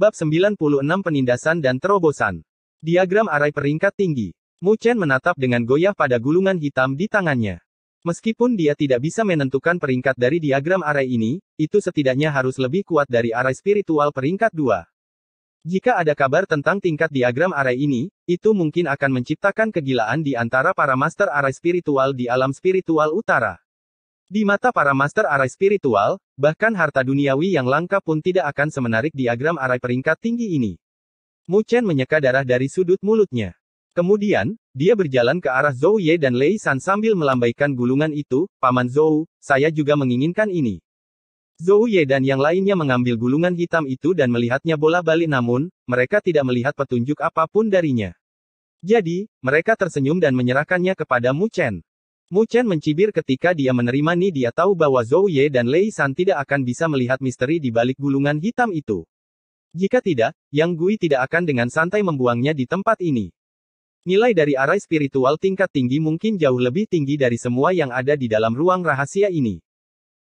Bab 96 Penindasan dan Terobosan. Diagram arai peringkat tinggi. Mu Chen menatap dengan goyah pada gulungan hitam di tangannya. Meskipun dia tidak bisa menentukan peringkat dari diagram arai ini, itu setidaknya harus lebih kuat dari arai spiritual peringkat 2. Jika ada kabar tentang tingkat diagram arai ini, itu mungkin akan menciptakan kegilaan di antara para master arai spiritual di alam spiritual utara. Di mata para master arai spiritual, bahkan harta duniawi yang langka pun tidak akan semenarik diagram arai peringkat tinggi ini. Mu Chen menyeka darah dari sudut mulutnya. Kemudian, dia berjalan ke arah Zhou Ye dan Lei San sambil melambaikan gulungan itu, Paman Zhou, saya juga menginginkan ini. Zhou Ye dan yang lainnya mengambil gulungan hitam itu dan melihatnya bola balik namun, mereka tidak melihat petunjuk apapun darinya. Jadi, mereka tersenyum dan menyerahkannya kepada Mu Chen. Mu Chen mencibir ketika dia menerima Ni dia tahu bahwa Zhou Ye dan Lei San tidak akan bisa melihat misteri di balik gulungan hitam itu. Jika tidak, Yang Gui tidak akan dengan santai membuangnya di tempat ini. Nilai dari arai spiritual tingkat tinggi mungkin jauh lebih tinggi dari semua yang ada di dalam ruang rahasia ini.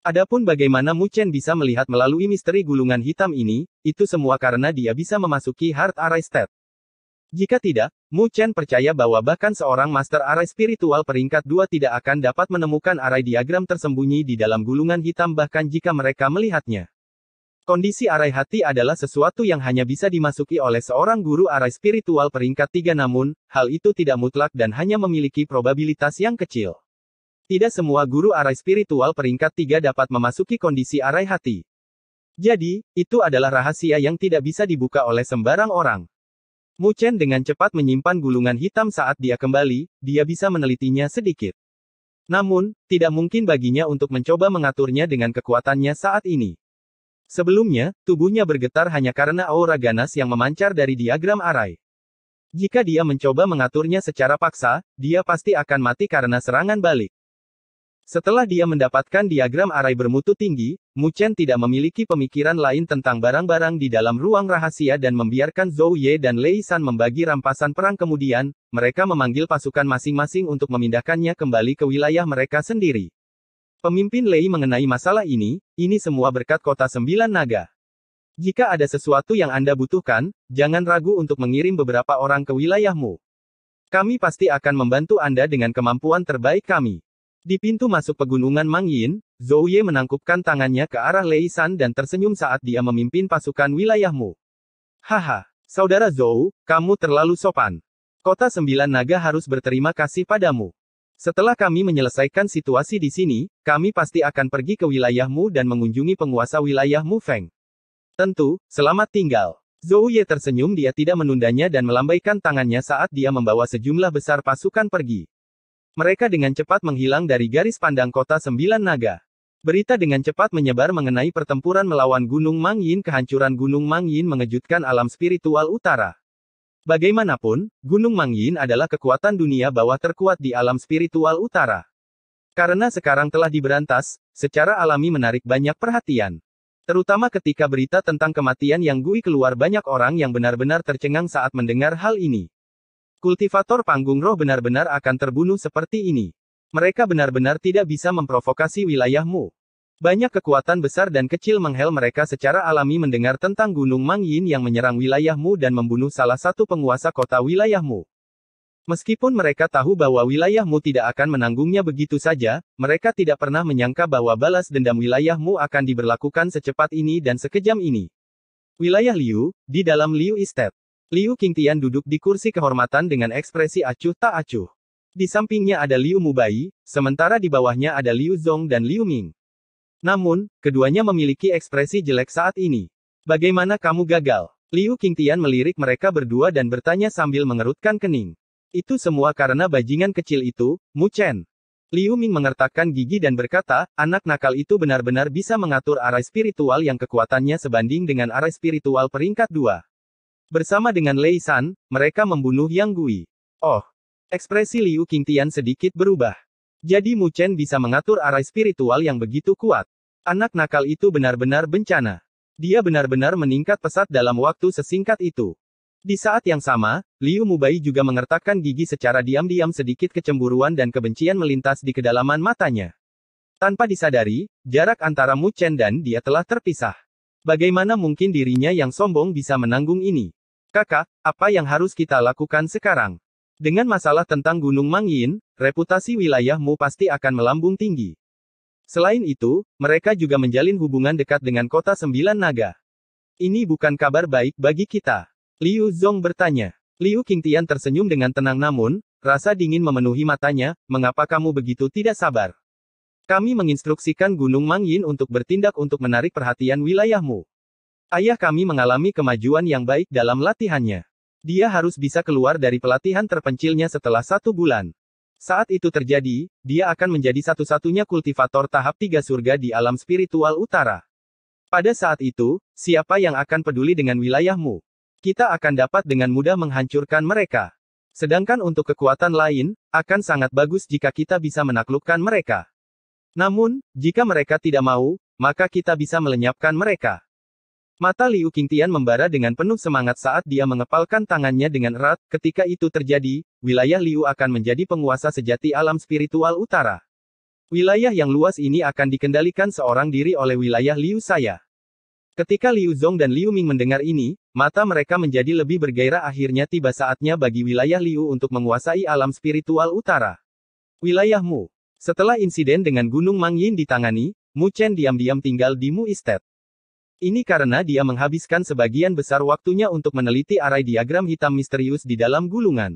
Adapun bagaimana Mu Chen bisa melihat melalui misteri gulungan hitam ini, itu semua karena dia bisa memasuki Heart Arai State. Jika tidak, Mu Chen percaya bahwa bahkan seorang master arai spiritual peringkat dua tidak akan dapat menemukan arai diagram tersembunyi di dalam gulungan hitam bahkan jika mereka melihatnya. Kondisi arai hati adalah sesuatu yang hanya bisa dimasuki oleh seorang guru arai spiritual peringkat tiga namun, hal itu tidak mutlak dan hanya memiliki probabilitas yang kecil. Tidak semua guru arai spiritual peringkat tiga dapat memasuki kondisi arai hati. Jadi, itu adalah rahasia yang tidak bisa dibuka oleh sembarang orang. Mu Chen dengan cepat menyimpan gulungan hitam saat dia kembali, dia bisa menelitinya sedikit. Namun, tidak mungkin baginya untuk mencoba mengaturnya dengan kekuatannya saat ini. Sebelumnya, tubuhnya bergetar hanya karena aura ganas yang memancar dari diagram arai. Jika dia mencoba mengaturnya secara paksa, dia pasti akan mati karena serangan balik. Setelah dia mendapatkan diagram arai bermutu tinggi, Mu Chen tidak memiliki pemikiran lain tentang barang-barang di dalam ruang rahasia dan membiarkan Zhou Ye dan Lei San membagi rampasan perang kemudian, mereka memanggil pasukan masing-masing untuk memindahkannya kembali ke wilayah mereka sendiri. Pemimpin Lei mengenai masalah ini, ini semua berkat kota sembilan naga. Jika ada sesuatu yang Anda butuhkan, jangan ragu untuk mengirim beberapa orang ke wilayahmu. Kami pasti akan membantu Anda dengan kemampuan terbaik kami. Di pintu masuk pegunungan Mang Yin, Zhou Ye menangkupkan tangannya ke arah Lei San dan tersenyum saat dia memimpin pasukan wilayahmu. Haha, saudara Zhou, kamu terlalu sopan. Kota Sembilan Naga harus berterima kasih padamu. Setelah kami menyelesaikan situasi di sini, kami pasti akan pergi ke wilayahmu dan mengunjungi penguasa wilayahmu Feng. Tentu, selamat tinggal. Zhou Ye tersenyum dia tidak menundanya dan melambaikan tangannya saat dia membawa sejumlah besar pasukan pergi. Mereka dengan cepat menghilang dari garis pandang kota Sembilan Naga. Berita dengan cepat menyebar mengenai pertempuran melawan Gunung Mangyin kehancuran Gunung Mangyin mengejutkan alam spiritual utara. Bagaimanapun, Gunung Mangyin adalah kekuatan dunia bawah terkuat di alam spiritual utara. Karena sekarang telah diberantas, secara alami menarik banyak perhatian. Terutama ketika berita tentang kematian Yang Gui keluar banyak orang yang benar-benar tercengang saat mendengar hal ini. Kultivator panggung roh benar-benar akan terbunuh seperti ini. Mereka benar-benar tidak bisa memprovokasi wilayahmu. Banyak kekuatan besar dan kecil menghel mereka secara alami mendengar tentang Gunung Mang Yin yang menyerang wilayahmu dan membunuh salah satu penguasa kota wilayahmu. Meskipun mereka tahu bahwa wilayahmu tidak akan menanggungnya begitu saja, mereka tidak pernah menyangka bahwa balas dendam wilayahmu akan diberlakukan secepat ini dan sekejam ini. Wilayah Liu, di dalam Liu Estate. Liu Qingtian duduk di kursi kehormatan dengan ekspresi acuh tak acuh. Di sampingnya ada Liu Mubai, sementara di bawahnya ada Liu Zong dan Liu Ming. Namun, keduanya memiliki ekspresi jelek saat ini. Bagaimana kamu gagal? Liu Qingtian melirik mereka berdua dan bertanya sambil mengerutkan kening. Itu semua karena bajingan kecil itu, Mu Chen. Liu Ming mengertakkan gigi dan berkata, anak nakal itu benar-benar bisa mengatur arah spiritual yang kekuatannya sebanding dengan arah spiritual peringkat dua. Bersama dengan Lei San, mereka membunuh Yang Gui. Oh, ekspresi Liu Qingtian sedikit berubah. Jadi Mu Chen bisa mengatur arah spiritual yang begitu kuat. Anak nakal itu benar-benar bencana. Dia benar-benar meningkat pesat dalam waktu sesingkat itu. Di saat yang sama, Liu Mubai juga mengertakkan gigi secara diam-diam sedikit kecemburuan dan kebencian melintas di kedalaman matanya. Tanpa disadari, jarak antara Mu Chen dan dia telah terpisah. Bagaimana mungkin dirinya yang sombong bisa menanggung ini? Kakak, apa yang harus kita lakukan sekarang? Dengan masalah tentang Gunung Mangyin, reputasi wilayahmu pasti akan melambung tinggi. Selain itu, mereka juga menjalin hubungan dekat dengan kota Sembilan Naga. Ini bukan kabar baik bagi kita. Liu Zong bertanya. Liu Qingtian tersenyum dengan tenang namun, rasa dingin memenuhi matanya, mengapa kamu begitu tidak sabar? Kami menginstruksikan Gunung Mangyin untuk bertindak untuk menarik perhatian wilayahmu. Ayah kami mengalami kemajuan yang baik dalam latihannya. Dia harus bisa keluar dari pelatihan terpencilnya setelah satu bulan. Saat itu terjadi, dia akan menjadi satu-satunya kultivator tahap tiga surga di alam spiritual utara. Pada saat itu, siapa yang akan peduli dengan wilayahmu? Kita akan dapat dengan mudah menghancurkan mereka. Sedangkan untuk kekuatan lain, akan sangat bagus jika kita bisa menaklukkan mereka. Namun, jika mereka tidak mau, maka kita bisa melenyapkan mereka. Mata Liu Qingtian membara dengan penuh semangat saat dia mengepalkan tangannya dengan erat, ketika itu terjadi, wilayah Liu akan menjadi penguasa sejati alam spiritual utara. Wilayah yang luas ini akan dikendalikan seorang diri oleh wilayah Liu saya. Ketika Liu Zong dan Liu Ming mendengar ini, mata mereka menjadi lebih bergairah akhirnya tiba saatnya bagi wilayah Liu untuk menguasai alam spiritual utara. Wilayahmu. Setelah insiden dengan Gunung Mangyin ditangani, Mu Chen diam-diam tinggal di Mu Estate. Ini karena dia menghabiskan sebagian besar waktunya untuk meneliti arai diagram hitam misterius di dalam gulungan.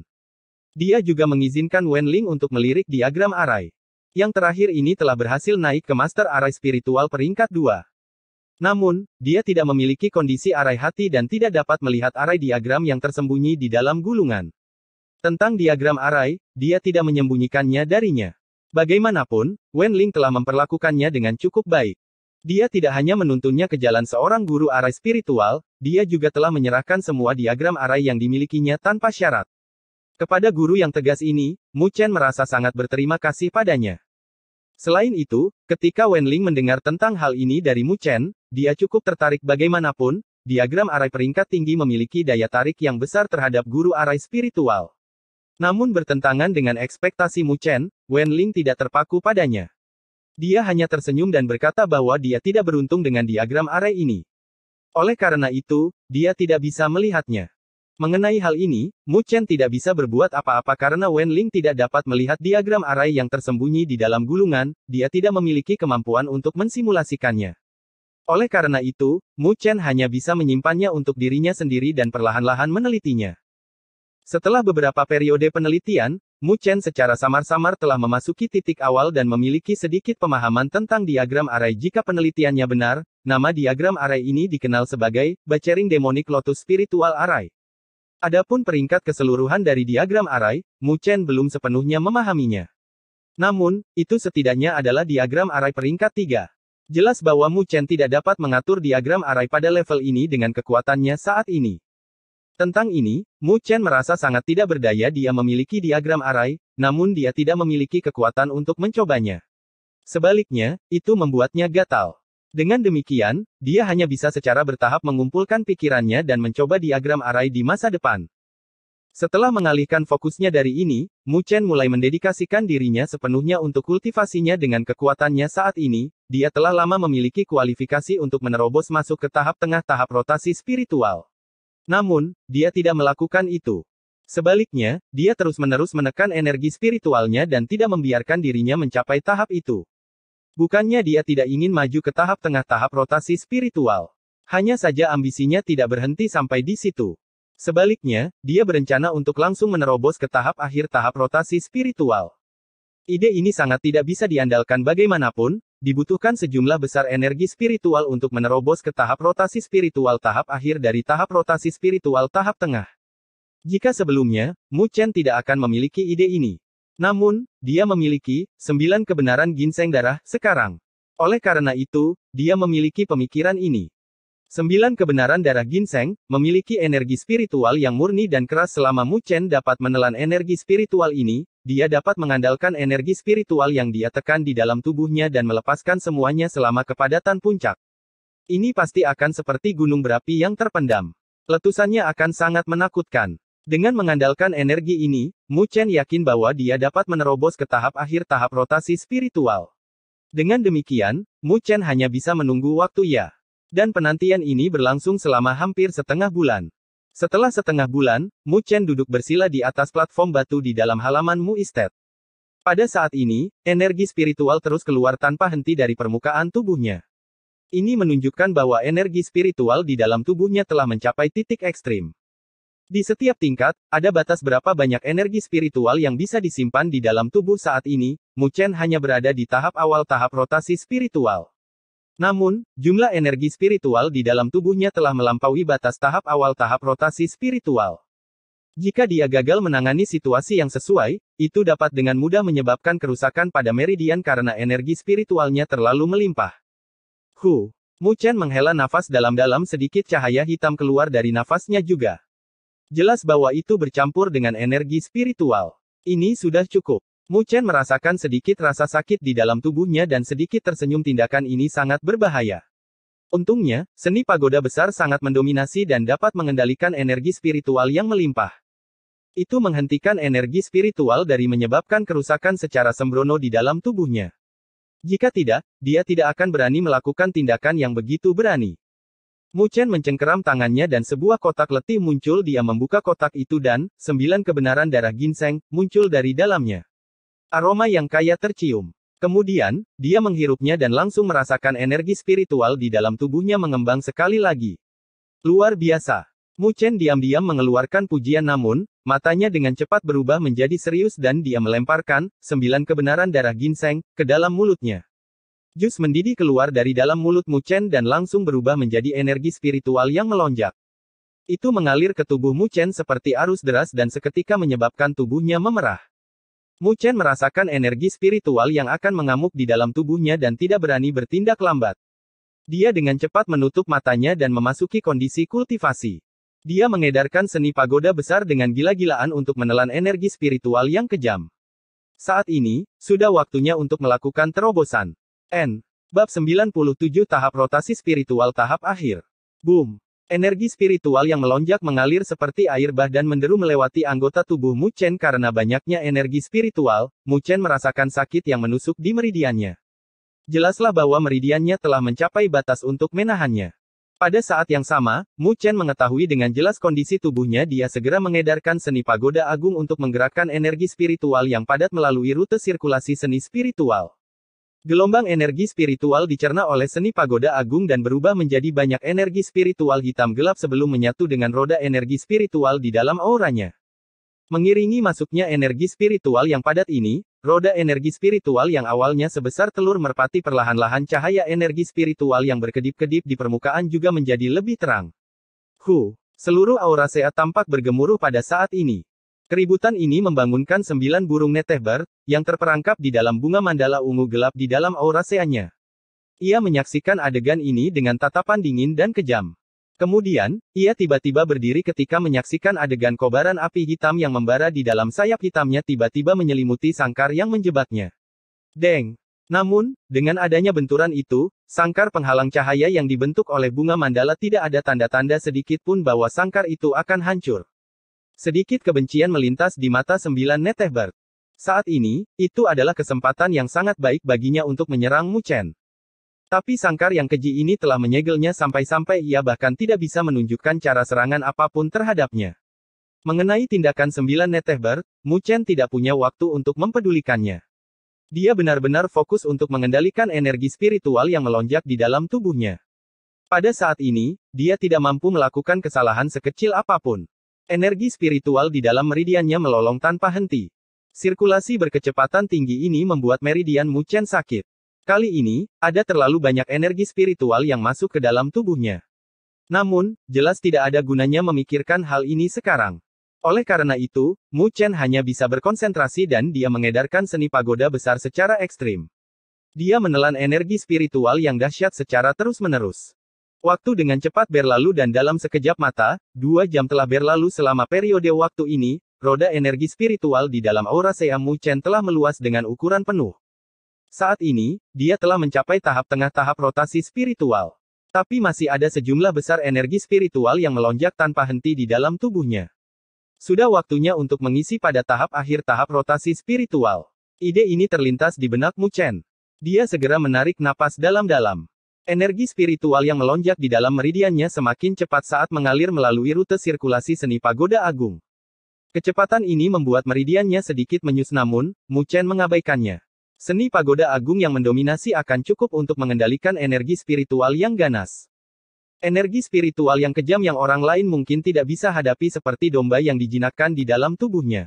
Dia juga mengizinkan Wenling untuk melirik diagram arai. Yang terakhir ini telah berhasil naik ke master arai spiritual peringkat 2. Namun, dia tidak memiliki kondisi arai hati dan tidak dapat melihat arai diagram yang tersembunyi di dalam gulungan. Tentang diagram arai, dia tidak menyembunyikannya darinya. Bagaimanapun, Wen Ling telah memperlakukannya dengan cukup baik. Dia tidak hanya menuntunnya ke jalan seorang guru arai spiritual, dia juga telah menyerahkan semua diagram arai yang dimilikinya tanpa syarat. Kepada guru yang tegas ini, Mu Chen merasa sangat berterima kasih padanya. Selain itu, ketika Wen Ling mendengar tentang hal ini dari Mu Chen, dia cukup tertarik bagaimanapun, diagram arai peringkat tinggi memiliki daya tarik yang besar terhadap guru arai spiritual. Namun bertentangan dengan ekspektasi Mu Chen, Wen Ling tidak terpaku padanya. Dia hanya tersenyum dan berkata bahwa dia tidak beruntung dengan diagram array ini. Oleh karena itu, dia tidak bisa melihatnya. Mengenai hal ini, Mu Chen tidak bisa berbuat apa-apa karena Wen Ling tidak dapat melihat diagram array yang tersembunyi di dalam gulungan, dia tidak memiliki kemampuan untuk mensimulasikannya. Oleh karena itu, Mu Chen hanya bisa menyimpannya untuk dirinya sendiri dan perlahan-lahan menelitinya. Setelah beberapa periode penelitian, Mu Chen secara samar-samar telah memasuki titik awal dan memiliki sedikit pemahaman tentang diagram array jika penelitiannya benar, nama diagram array ini dikenal sebagai Bacering Demonic Lotus Spiritual Array. Adapun peringkat keseluruhan dari diagram array, Mu Chen belum sepenuhnya memahaminya. Namun, itu setidaknya adalah diagram array peringkat 3. Jelas bahwa Mu Chen tidak dapat mengatur diagram array pada level ini dengan kekuatannya saat ini. Tentang ini, Mu Chen merasa sangat tidak berdaya dia memiliki diagram arai, namun dia tidak memiliki kekuatan untuk mencobanya. Sebaliknya, itu membuatnya gatal. Dengan demikian, dia hanya bisa secara bertahap mengumpulkan pikirannya dan mencoba diagram arai di masa depan. Setelah mengalihkan fokusnya dari ini, Mu Chen mulai mendedikasikan dirinya sepenuhnya untuk kultivasinya dengan kekuatannya saat ini, dia telah lama memiliki kualifikasi untuk menerobos masuk ke tahap tengah tahap rotasi spiritual. Namun, dia tidak melakukan itu. Sebaliknya, dia terus-menerus menekan energi spiritualnya dan tidak membiarkan dirinya mencapai tahap itu. Bukannya dia tidak ingin maju ke tahap tengah-tahap rotasi spiritual. Hanya saja ambisinya tidak berhenti sampai di situ. Sebaliknya, dia berencana untuk langsung menerobos ke tahap akhir tahap rotasi spiritual. Ide ini sangat tidak bisa diandalkan bagaimanapun, Dibutuhkan sejumlah besar energi spiritual untuk menerobos ke tahap rotasi spiritual tahap akhir dari tahap rotasi spiritual tahap tengah. Jika sebelumnya, Mu Chen tidak akan memiliki ide ini. Namun, dia memiliki sembilan kebenaran ginseng darah sekarang. Oleh karena itu, dia memiliki pemikiran ini. Sembilan Kebenaran darah ginseng, memiliki energi spiritual yang murni dan keras selama Mu Chen dapat menelan energi spiritual ini, dia dapat mengandalkan energi spiritual yang dia tekan di dalam tubuhnya dan melepaskan semuanya selama kepadatan puncak. Ini pasti akan seperti gunung berapi yang terpendam. Letusannya akan sangat menakutkan. Dengan mengandalkan energi ini, Mu Chen yakin bahwa dia dapat menerobos ke tahap akhir tahap rotasi spiritual. Dengan demikian, Mu Chen hanya bisa menunggu waktu ya. Dan penantian ini berlangsung selama hampir setengah bulan. Setelah setengah bulan, Mu Chen duduk bersila di atas platform batu di dalam halaman Mu Estate. Pada saat ini, energi spiritual terus keluar tanpa henti dari permukaan tubuhnya. Ini menunjukkan bahwa energi spiritual di dalam tubuhnya telah mencapai titik ekstrim. Di setiap tingkat, ada batas berapa banyak energi spiritual yang bisa disimpan di dalam tubuh saat ini, Mu Chen hanya berada di tahap awal tahap rotasi spiritual. Namun, jumlah energi spiritual di dalam tubuhnya telah melampaui batas tahap awal tahap rotasi spiritual. Jika dia gagal menangani situasi yang sesuai, itu dapat dengan mudah menyebabkan kerusakan pada meridian karena energi spiritualnya terlalu melimpah. Hu. Mu Chen menghela nafas dalam-dalam sedikit cahaya hitam keluar dari nafasnya juga. Jelas bahwa itu bercampur dengan energi spiritual. Ini sudah cukup. Mu Chen merasakan sedikit rasa sakit di dalam tubuhnya dan sedikit tersenyum tindakan ini sangat berbahaya. Untungnya, seni pagoda besar sangat mendominasi dan dapat mengendalikan energi spiritual yang melimpah. Itu menghentikan energi spiritual dari menyebabkan kerusakan secara sembrono di dalam tubuhnya. Jika tidak, dia tidak akan berani melakukan tindakan yang begitu berani. Mu Chen mencengkeram tangannya dan sebuah kotak letih muncul dia membuka kotak itu dan, sembilan kebenaran darah ginseng, muncul dari dalamnya. Aroma yang kaya tercium. Kemudian, dia menghirupnya dan langsung merasakan energi spiritual di dalam tubuhnya mengembang sekali lagi. Luar biasa. Mu Chen diam-diam mengeluarkan pujian namun, matanya dengan cepat berubah menjadi serius dan dia melemparkan, sembilan kebenaran darah ginseng, ke dalam mulutnya. Jus mendidih keluar dari dalam mulut Mu Chen dan langsung berubah menjadi energi spiritual yang melonjak. Itu mengalir ke tubuh Mu Chen seperti arus deras dan seketika menyebabkan tubuhnya memerah. Mu Chen merasakan energi spiritual yang akan mengamuk di dalam tubuhnya dan tidak berani bertindak lambat. Dia dengan cepat menutup matanya dan memasuki kondisi kultivasi. Dia mengedarkan seni pagoda besar dengan gila-gilaan untuk menelan energi spiritual yang kejam. Saat ini, sudah waktunya untuk melakukan terobosan. N. Bab 97 Tahap Rotasi Spiritual Tahap Akhir. Boom. Energi spiritual yang melonjak mengalir seperti air bah dan menderu melewati anggota tubuh Mu Chen karena banyaknya energi spiritual, Mu Chen merasakan sakit yang menusuk di meridiannya. Jelaslah bahwa meridiannya telah mencapai batas untuk menahannya. Pada saat yang sama, Mu Chen mengetahui dengan jelas kondisi tubuhnya dia segera mengedarkan seni pagoda agung untuk menggerakkan energi spiritual yang padat melalui rute sirkulasi seni spiritual. Gelombang energi spiritual dicerna oleh seni pagoda agung dan berubah menjadi banyak energi spiritual hitam gelap sebelum menyatu dengan roda energi spiritual di dalam auranya. Mengiringi masuknya energi spiritual yang padat ini, roda energi spiritual yang awalnya sebesar telur merpati perlahan-lahan cahaya energi spiritual yang berkedip-kedip di permukaan juga menjadi lebih terang. Hu, seluruh aura Sea tampak bergemuruh pada saat ini. Keributan ini membangunkan sembilan burung Netehbar yang terperangkap di dalam bunga mandala ungu gelap di dalam aura seannya. Ia menyaksikan adegan ini dengan tatapan dingin dan kejam. Kemudian, ia tiba-tiba berdiri ketika menyaksikan adegan kobaran api hitam yang membara di dalam sayap hitamnya tiba-tiba menyelimuti sangkar yang menjebaknya. Deng! Namun, dengan adanya benturan itu, sangkar penghalang cahaya yang dibentuk oleh bunga mandala tidak ada tanda-tanda sedikit pun bahwa sangkar itu akan hancur. Sedikit kebencian melintas di mata sembilan Netehbert. Saat ini, itu adalah kesempatan yang sangat baik baginya untuk menyerang Mu Chen. Tapi sangkar yang keji ini telah menyegelnya sampai-sampai ia bahkan tidak bisa menunjukkan cara serangan apapun terhadapnya. Mengenai tindakan sembilan netehber, Muchen Mu Chen tidak punya waktu untuk mempedulikannya. Dia benar-benar fokus untuk mengendalikan energi spiritual yang melonjak di dalam tubuhnya. Pada saat ini, dia tidak mampu melakukan kesalahan sekecil apapun. Energi spiritual di dalam meridiannya melolong tanpa henti. Sirkulasi berkecepatan tinggi ini membuat meridian Muchen sakit. Kali ini, ada terlalu banyak energi spiritual yang masuk ke dalam tubuhnya. Namun, jelas tidak ada gunanya memikirkan hal ini sekarang. Oleh karena itu, Mu Chen hanya bisa berkonsentrasi dan dia mengedarkan seni pagoda besar secara ekstrim. Dia menelan energi spiritual yang dahsyat secara terus-menerus. Waktu dengan cepat berlalu dan dalam sekejap mata, dua jam telah berlalu selama periode waktu ini, roda energi spiritual di dalam aura Seamu Chen telah meluas dengan ukuran penuh. Saat ini, dia telah mencapai tahap tengah tahap rotasi spiritual. Tapi masih ada sejumlah besar energi spiritual yang melonjak tanpa henti di dalam tubuhnya. Sudah waktunya untuk mengisi pada tahap akhir tahap rotasi spiritual. Ide ini terlintas di benak Mu Chen. Dia segera menarik napas dalam-dalam. Energi spiritual yang melonjak di dalam meridiannya semakin cepat saat mengalir melalui rute sirkulasi seni pagoda agung. Kecepatan ini membuat meridiannya sedikit menyus namun, Mu Chen mengabaikannya. Seni pagoda agung yang mendominasi akan cukup untuk mengendalikan energi spiritual yang ganas. Energi spiritual yang kejam yang orang lain mungkin tidak bisa hadapi seperti domba yang dijinakkan di dalam tubuhnya.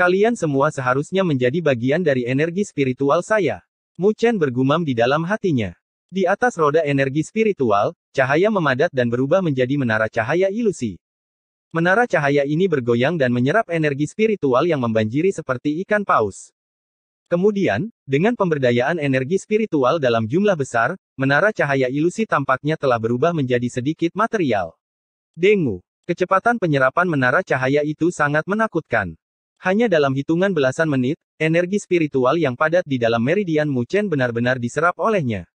Kalian semua seharusnya menjadi bagian dari energi spiritual saya. Mu Chen bergumam di dalam hatinya. Di atas roda energi spiritual, cahaya memadat dan berubah menjadi menara cahaya ilusi. Menara cahaya ini bergoyang dan menyerap energi spiritual yang membanjiri seperti ikan paus. Kemudian, dengan pemberdayaan energi spiritual dalam jumlah besar, menara cahaya ilusi tampaknya telah berubah menjadi sedikit material. Dengu, kecepatan penyerapan menara cahaya itu sangat menakutkan. Hanya dalam hitungan belasan menit, energi spiritual yang padat di dalam meridian Mucen benar-benar diserap olehnya.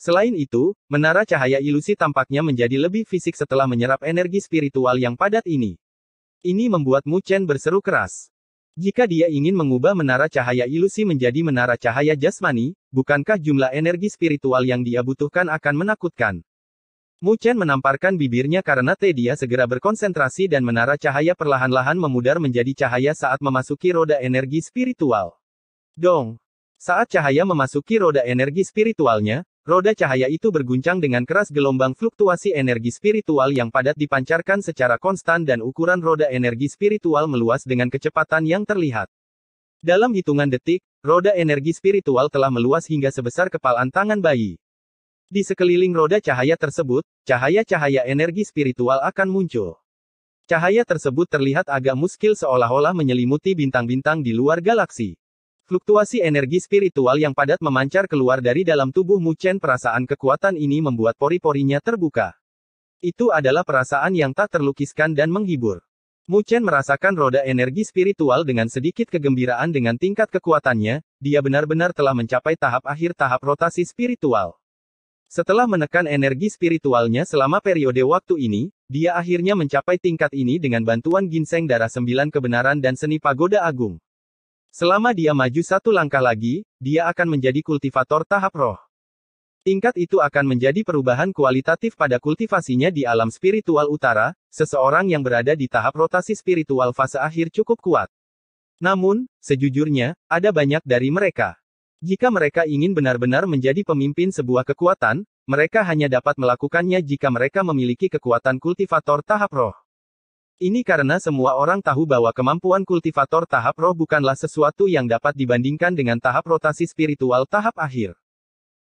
Selain itu, menara cahaya ilusi tampaknya menjadi lebih fisik setelah menyerap energi spiritual yang padat ini. Ini membuat Mu Chen berseru keras. Jika dia ingin mengubah menara cahaya ilusi menjadi menara cahaya jasmani, bukankah jumlah energi spiritual yang dia butuhkan akan menakutkan? Mu Chen menamparkan bibirnya karena T dia segera berkonsentrasi dan menara cahaya perlahan-lahan memudar menjadi cahaya saat memasuki roda energi spiritual. Dong! Saat cahaya memasuki roda energi spiritualnya, Roda cahaya itu berguncang dengan keras gelombang fluktuasi energi spiritual yang padat dipancarkan secara konstan dan ukuran roda energi spiritual meluas dengan kecepatan yang terlihat. Dalam hitungan detik, roda energi spiritual telah meluas hingga sebesar kepalan tangan bayi. Di sekeliling roda cahaya tersebut, cahaya-cahaya energi spiritual akan muncul. Cahaya tersebut terlihat agak muskil seolah-olah menyelimuti bintang-bintang di luar galaksi. Fluktuasi energi spiritual yang padat memancar keluar dari dalam tubuh Muchen perasaan kekuatan ini membuat pori-porinya terbuka. Itu adalah perasaan yang tak terlukiskan dan menghibur. Muchen merasakan roda energi spiritual dengan sedikit kegembiraan dengan tingkat kekuatannya, dia benar-benar telah mencapai tahap akhir tahap rotasi spiritual. Setelah menekan energi spiritualnya selama periode waktu ini, dia akhirnya mencapai tingkat ini dengan bantuan ginseng darah sembilan kebenaran dan seni pagoda agung. Selama dia maju satu langkah lagi, dia akan menjadi kultivator tahap roh. Tingkat itu akan menjadi perubahan kualitatif pada kultivasinya di alam spiritual utara, seseorang yang berada di tahap rotasi spiritual fase akhir cukup kuat. Namun, sejujurnya, ada banyak dari mereka. Jika mereka ingin benar-benar menjadi pemimpin sebuah kekuatan, mereka hanya dapat melakukannya jika mereka memiliki kekuatan kultivator tahap roh. Ini karena semua orang tahu bahwa kemampuan kultivator tahap roh bukanlah sesuatu yang dapat dibandingkan dengan tahap rotasi spiritual tahap akhir.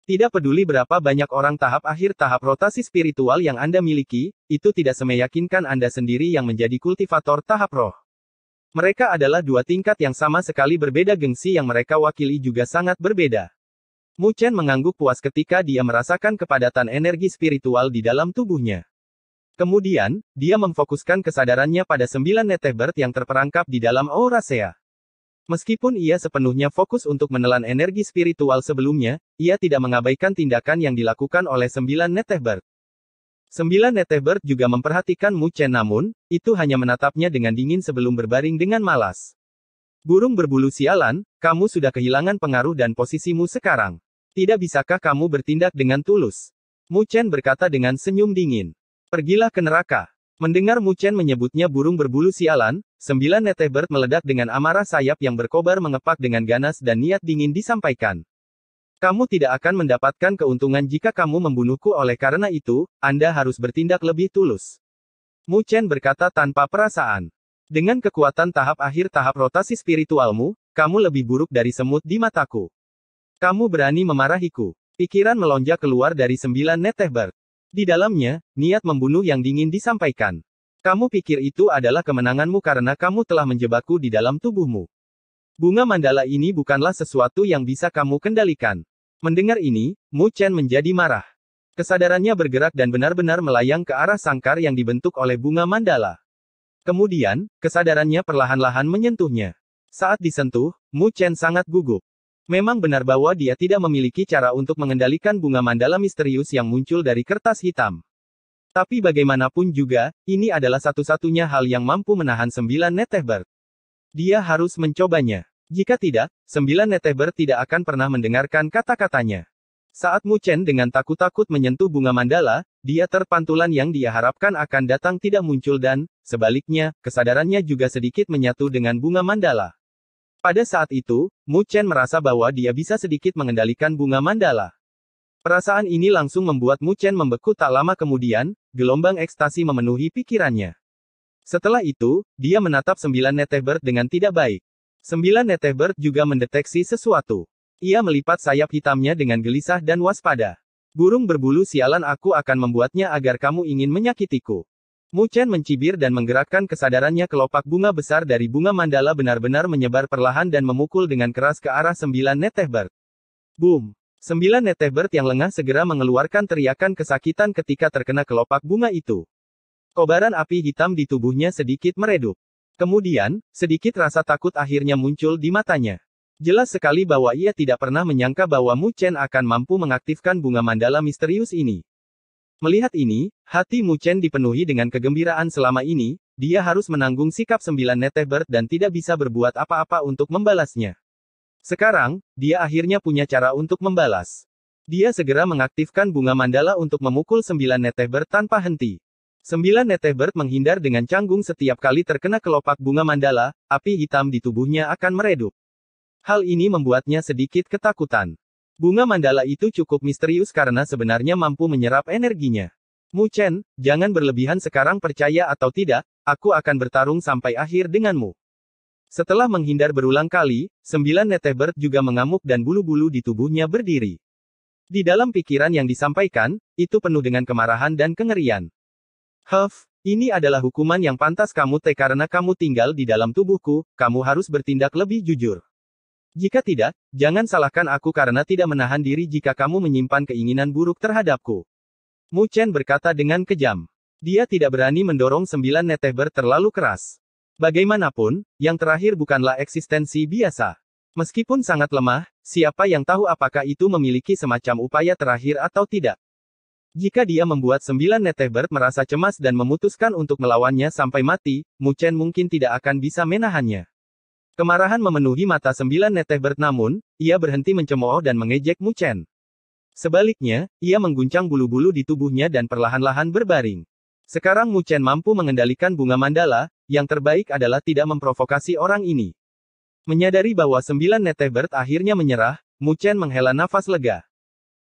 Tidak peduli berapa banyak orang tahap akhir tahap rotasi spiritual yang Anda miliki, itu tidak semeyakinkan Anda sendiri yang menjadi kultivator tahap roh. Mereka adalah dua tingkat yang sama sekali berbeda gengsi yang mereka wakili juga sangat berbeda. Mu Chen mengangguk puas ketika dia merasakan kepadatan energi spiritual di dalam tubuhnya. Kemudian, dia memfokuskan kesadarannya pada sembilan netebert yang terperangkap di dalam aura Sea. Meskipun ia sepenuhnya fokus untuk menelan energi spiritual sebelumnya, ia tidak mengabaikan tindakan yang dilakukan oleh sembilan netebert. Sembilan netebert juga memperhatikan Mu Chen namun, itu hanya menatapnya dengan dingin sebelum berbaring dengan malas. Burung berbulu sialan, kamu sudah kehilangan pengaruh dan posisimu sekarang. Tidak bisakah kamu bertindak dengan tulus? Mu Chen berkata dengan senyum dingin. Pergilah ke neraka. Mendengar Mu Chen menyebutnya burung berbulu sialan, sembilan neteh bird meledak dengan amarah sayap yang berkobar mengepak dengan ganas dan niat dingin disampaikan. Kamu tidak akan mendapatkan keuntungan jika kamu membunuhku oleh karena itu, Anda harus bertindak lebih tulus. Mu Chen berkata tanpa perasaan. Dengan kekuatan tahap akhir tahap rotasi spiritualmu, kamu lebih buruk dari semut di mataku. Kamu berani memarahiku. Pikiran melonjak keluar dari sembilan neteh bird. Di dalamnya, niat membunuh yang dingin disampaikan. Kamu pikir itu adalah kemenanganmu karena kamu telah menjebakku di dalam tubuhmu. Bunga mandala ini bukanlah sesuatu yang bisa kamu kendalikan. Mendengar ini, Mu Chen menjadi marah. Kesadarannya bergerak dan benar-benar melayang ke arah sangkar yang dibentuk oleh bunga mandala. Kemudian, kesadarannya perlahan-lahan menyentuhnya. Saat disentuh, Mu Chen sangat gugup. Memang benar bahwa dia tidak memiliki cara untuk mengendalikan bunga mandala misterius yang muncul dari kertas hitam. Tapi bagaimanapun juga, ini adalah satu-satunya hal yang mampu menahan sembilan netehber. Dia harus mencobanya. Jika tidak, sembilan netehber tidak akan pernah mendengarkan kata-katanya. Saat Mu Chen dengan takut-takut menyentuh bunga mandala, dia terpantulan yang dia harapkan akan datang tidak muncul dan, sebaliknya, kesadarannya juga sedikit menyatu dengan bunga mandala. Pada saat itu, Mu Chen merasa bahwa dia bisa sedikit mengendalikan bunga mandala. Perasaan ini langsung membuat Mu Chen membeku tak lama kemudian, gelombang ekstasi memenuhi pikirannya. Setelah itu, dia menatap sembilan netebert dengan tidak baik. Sembilan netebert juga mendeteksi sesuatu. Ia melipat sayap hitamnya dengan gelisah dan waspada. Burung berbulu sialan aku akan membuatnya agar kamu ingin menyakitiku. Mu Chen mencibir dan menggerakkan kesadarannya kelopak bunga besar dari bunga mandala benar-benar menyebar perlahan dan memukul dengan keras ke arah sembilan neteh Boom! Sembilan neteh yang lengah segera mengeluarkan teriakan kesakitan ketika terkena kelopak bunga itu. Kobaran api hitam di tubuhnya sedikit meredup. Kemudian, sedikit rasa takut akhirnya muncul di matanya. Jelas sekali bahwa ia tidak pernah menyangka bahwa Mu Chen akan mampu mengaktifkan bunga mandala misterius ini. Melihat ini, hati Mu Chen dipenuhi dengan kegembiraan selama ini, dia harus menanggung sikap sembilan Netebert dan tidak bisa berbuat apa-apa untuk membalasnya. Sekarang, dia akhirnya punya cara untuk membalas. Dia segera mengaktifkan bunga mandala untuk memukul sembilan Netebert tanpa henti. Sembilan Netebert menghindar dengan canggung setiap kali terkena kelopak bunga mandala, api hitam di tubuhnya akan meredup. Hal ini membuatnya sedikit ketakutan. Bunga mandala itu cukup misterius karena sebenarnya mampu menyerap energinya. Mu Chen, jangan berlebihan sekarang percaya atau tidak, aku akan bertarung sampai akhir denganmu. Setelah menghindar berulang kali, sembilan neteh bird juga mengamuk dan bulu-bulu di tubuhnya berdiri. Di dalam pikiran yang disampaikan, itu penuh dengan kemarahan dan kengerian. Huff, ini adalah hukuman yang pantas kamu teh karena kamu tinggal di dalam tubuhku, kamu harus bertindak lebih jujur. Jika tidak, jangan salahkan aku karena tidak menahan diri jika kamu menyimpan keinginan buruk terhadapku. Mu Chen berkata dengan kejam. Dia tidak berani mendorong sembilan neteber terlalu keras. Bagaimanapun, yang terakhir bukanlah eksistensi biasa. Meskipun sangat lemah, siapa yang tahu apakah itu memiliki semacam upaya terakhir atau tidak. Jika dia membuat sembilan neteber merasa cemas dan memutuskan untuk melawannya sampai mati, Mu Chen mungkin tidak akan bisa menahannya. Kemarahan memenuhi mata sembilan Netehbert namun, ia berhenti mencemooh dan mengejek Mu Chen. Sebaliknya, ia mengguncang bulu-bulu di tubuhnya dan perlahan-lahan berbaring. Sekarang Mu Chen mampu mengendalikan bunga mandala, yang terbaik adalah tidak memprovokasi orang ini. Menyadari bahwa sembilan Netehbert akhirnya menyerah, Mu Chen menghela nafas lega.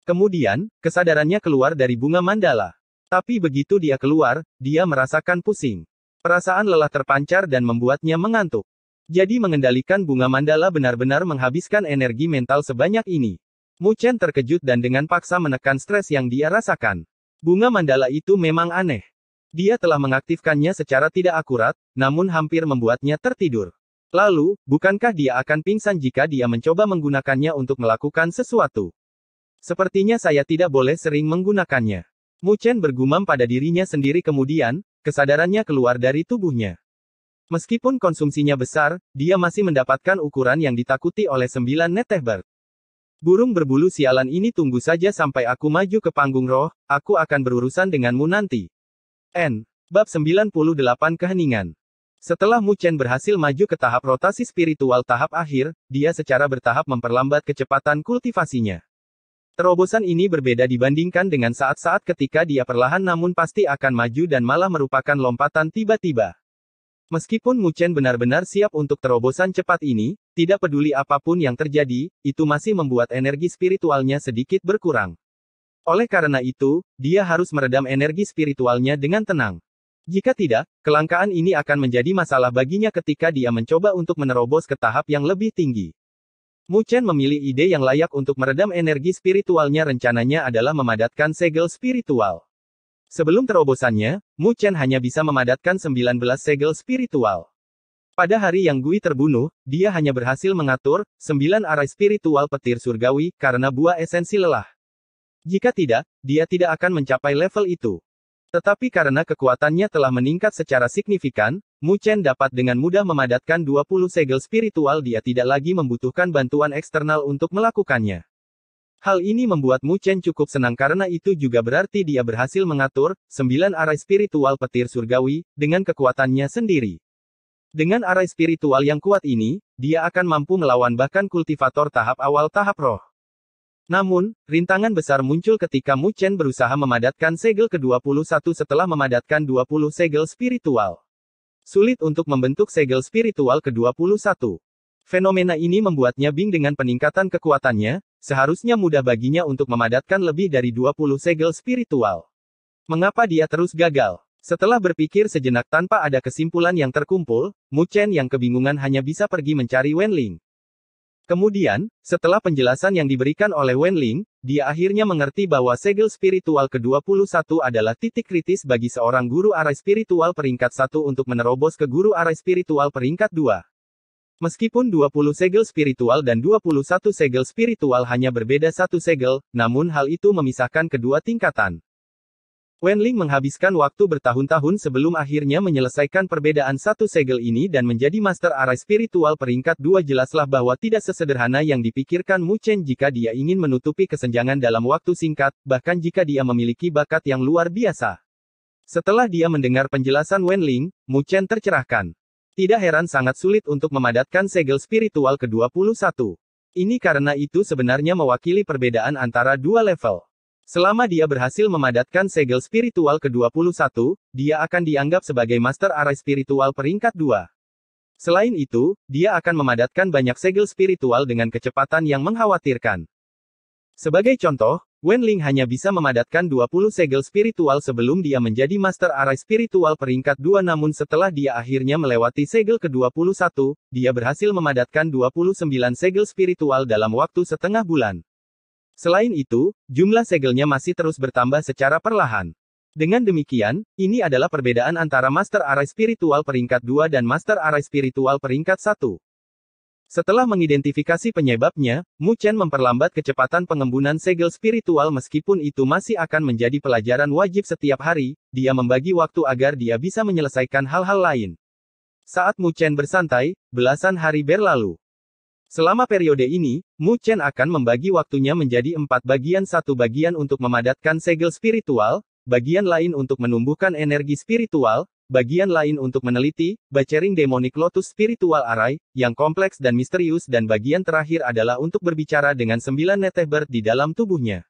Kemudian, kesadarannya keluar dari bunga mandala. Tapi begitu dia keluar, dia merasakan pusing. Perasaan lelah terpancar dan membuatnya mengantuk. Jadi mengendalikan bunga mandala benar-benar menghabiskan energi mental sebanyak ini. Mu Chen terkejut dan dengan paksa menekan stres yang dia rasakan. Bunga mandala itu memang aneh. Dia telah mengaktifkannya secara tidak akurat, namun hampir membuatnya tertidur. Lalu, bukankah dia akan pingsan jika dia mencoba menggunakannya untuk melakukan sesuatu? Sepertinya saya tidak boleh sering menggunakannya. Mu Chen bergumam pada dirinya sendiri kemudian, kesadarannya keluar dari tubuhnya. Meskipun konsumsinya besar, dia masih mendapatkan ukuran yang ditakuti oleh sembilan netehbert. Burung berbulu sialan ini tunggu saja sampai aku maju ke panggung roh, aku akan berurusan denganmu nanti. N. Bab 98 Keheningan Setelah Mu Chen berhasil maju ke tahap rotasi spiritual tahap akhir, dia secara bertahap memperlambat kecepatan kultivasinya. Terobosan ini berbeda dibandingkan dengan saat-saat ketika dia perlahan namun pasti akan maju dan malah merupakan lompatan tiba-tiba. Meskipun Muchen benar-benar siap untuk terobosan cepat ini, tidak peduli apapun yang terjadi, itu masih membuat energi spiritualnya sedikit berkurang. Oleh karena itu, dia harus meredam energi spiritualnya dengan tenang. Jika tidak, kelangkaan ini akan menjadi masalah baginya ketika dia mencoba untuk menerobos ke tahap yang lebih tinggi. Muchen memilih ide yang layak untuk meredam energi spiritualnya rencananya adalah memadatkan segel spiritual. Sebelum terobosannya, Mu Chen hanya bisa memadatkan 19 segel spiritual. Pada hari yang Gui terbunuh, dia hanya berhasil mengatur 9 arai spiritual petir surgawi karena buah esensi lelah. Jika tidak, dia tidak akan mencapai level itu. Tetapi karena kekuatannya telah meningkat secara signifikan, Mu Chen dapat dengan mudah memadatkan 20 segel spiritual dia tidak lagi membutuhkan bantuan eksternal untuk melakukannya. Hal ini membuat Mu Chen cukup senang karena itu juga berarti dia berhasil mengatur sembilan arai spiritual petir surgawi dengan kekuatannya sendiri. Dengan arai spiritual yang kuat ini, dia akan mampu melawan bahkan kultivator tahap awal tahap roh. Namun, rintangan besar muncul ketika Mu Chen berusaha memadatkan segel ke-21 setelah memadatkan 20 segel spiritual. Sulit untuk membentuk segel spiritual ke-21. Fenomena ini membuatnya bing dengan peningkatan kekuatannya, Seharusnya mudah baginya untuk memadatkan lebih dari 20 segel spiritual. Mengapa dia terus gagal? Setelah berpikir sejenak tanpa ada kesimpulan yang terkumpul, Mu Chen yang kebingungan hanya bisa pergi mencari Wen Ling. Kemudian, setelah penjelasan yang diberikan oleh Wen Ling, dia akhirnya mengerti bahwa segel spiritual ke-21 adalah titik kritis bagi seorang guru arai spiritual peringkat 1 untuk menerobos ke guru arai spiritual peringkat 2. Meskipun 20 segel spiritual dan 21 segel spiritual hanya berbeda satu segel, namun hal itu memisahkan kedua tingkatan. Wenling menghabiskan waktu bertahun-tahun sebelum akhirnya menyelesaikan perbedaan satu segel ini dan menjadi master arai spiritual peringkat dua jelaslah bahwa tidak sesederhana yang dipikirkan Mu Chen jika dia ingin menutupi kesenjangan dalam waktu singkat, bahkan jika dia memiliki bakat yang luar biasa. Setelah dia mendengar penjelasan Wenling, Mu Chen tercerahkan. Tidak heran sangat sulit untuk memadatkan segel spiritual ke-21. Ini karena itu sebenarnya mewakili perbedaan antara dua level. Selama dia berhasil memadatkan segel spiritual ke-21, dia akan dianggap sebagai master arai spiritual peringkat 2. Selain itu, dia akan memadatkan banyak segel spiritual dengan kecepatan yang mengkhawatirkan. Sebagai contoh, Wenling hanya bisa memadatkan 20 segel spiritual sebelum dia menjadi Master Arai Spiritual peringkat 2 namun setelah dia akhirnya melewati segel ke-21, dia berhasil memadatkan 29 segel spiritual dalam waktu setengah bulan. Selain itu, jumlah segelnya masih terus bertambah secara perlahan. Dengan demikian, ini adalah perbedaan antara Master Arai Spiritual peringkat 2 dan Master Arai Spiritual peringkat 1. Setelah mengidentifikasi penyebabnya, Mu Chen memperlambat kecepatan pengembunan segel spiritual meskipun itu masih akan menjadi pelajaran wajib setiap hari, dia membagi waktu agar dia bisa menyelesaikan hal-hal lain. Saat Mu Chen bersantai, belasan hari berlalu. Selama periode ini, Mu Chen akan membagi waktunya menjadi empat bagian satu bagian untuk memadatkan segel spiritual, bagian lain untuk menumbuhkan energi spiritual, bagian lain untuk meneliti, Bacering Demonic Lotus Spiritual Array, yang kompleks dan misterius dan bagian terakhir adalah untuk berbicara dengan sembilan netehbert di dalam tubuhnya.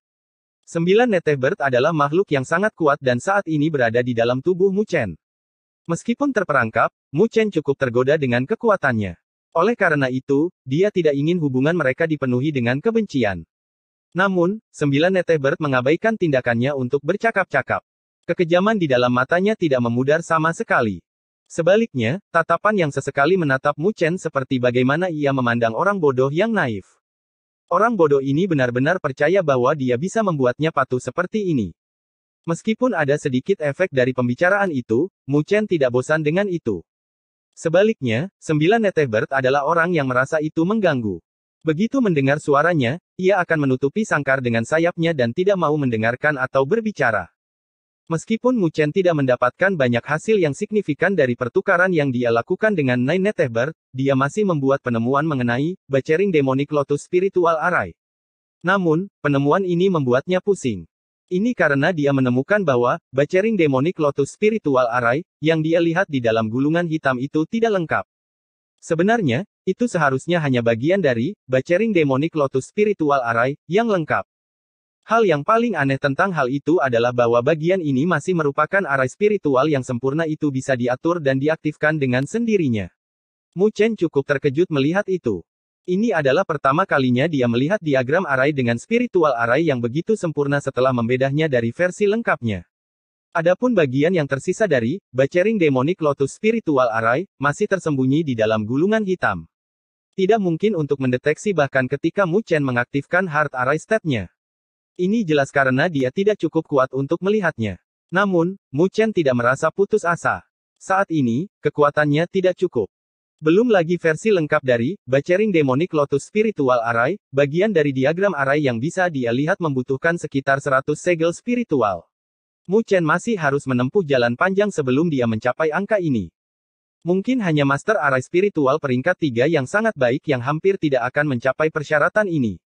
Sembilan netehbert adalah makhluk yang sangat kuat dan saat ini berada di dalam tubuh Muchen. Meskipun terperangkap, Muchen cukup tergoda dengan kekuatannya. Oleh karena itu, dia tidak ingin hubungan mereka dipenuhi dengan kebencian. Namun, sembilan netehbert mengabaikan tindakannya untuk bercakap-cakap. Kekejaman di dalam matanya tidak memudar sama sekali. Sebaliknya, tatapan yang sesekali menatap Mu Chen seperti bagaimana ia memandang orang bodoh yang naif. Orang bodoh ini benar-benar percaya bahwa dia bisa membuatnya patuh seperti ini. Meskipun ada sedikit efek dari pembicaraan itu, Mu Chen tidak bosan dengan itu. Sebaliknya, sembilan Netebert adalah orang yang merasa itu mengganggu. Begitu mendengar suaranya, ia akan menutupi sangkar dengan sayapnya dan tidak mau mendengarkan atau berbicara. Meskipun Mu Chen tidak mendapatkan banyak hasil yang signifikan dari pertukaran yang dia lakukan dengan Nine Netheber, dia masih membuat penemuan mengenai Bacering Demonic Lotus Spiritual Array. Namun, penemuan ini membuatnya pusing. Ini karena dia menemukan bahwa Bacering Demonic Lotus Spiritual Array yang dia lihat di dalam gulungan hitam itu tidak lengkap. Sebenarnya, itu seharusnya hanya bagian dari Bacering Demonic Lotus Spiritual Array yang lengkap. Hal yang paling aneh tentang hal itu adalah bahwa bagian ini masih merupakan arai spiritual yang sempurna itu bisa diatur dan diaktifkan dengan sendirinya. Mu Chen cukup terkejut melihat itu. Ini adalah pertama kalinya dia melihat diagram arai dengan spiritual arai yang begitu sempurna setelah membedahnya dari versi lengkapnya. Adapun bagian yang tersisa dari Bacering Demonic Lotus Spiritual Arai masih tersembunyi di dalam gulungan hitam. Tidak mungkin untuk mendeteksi bahkan ketika Mu Chen mengaktifkan Heart Arai statnya. Ini jelas karena dia tidak cukup kuat untuk melihatnya. Namun, Mu Chen tidak merasa putus asa. Saat ini, kekuatannya tidak cukup. Belum lagi versi lengkap dari Bacering Demonic Lotus Spiritual Array, bagian dari diagram array yang bisa dia lihat membutuhkan sekitar 100 segel spiritual. Mu Chen masih harus menempuh jalan panjang sebelum dia mencapai angka ini. Mungkin hanya Master Array Spiritual peringkat 3 yang sangat baik yang hampir tidak akan mencapai persyaratan ini.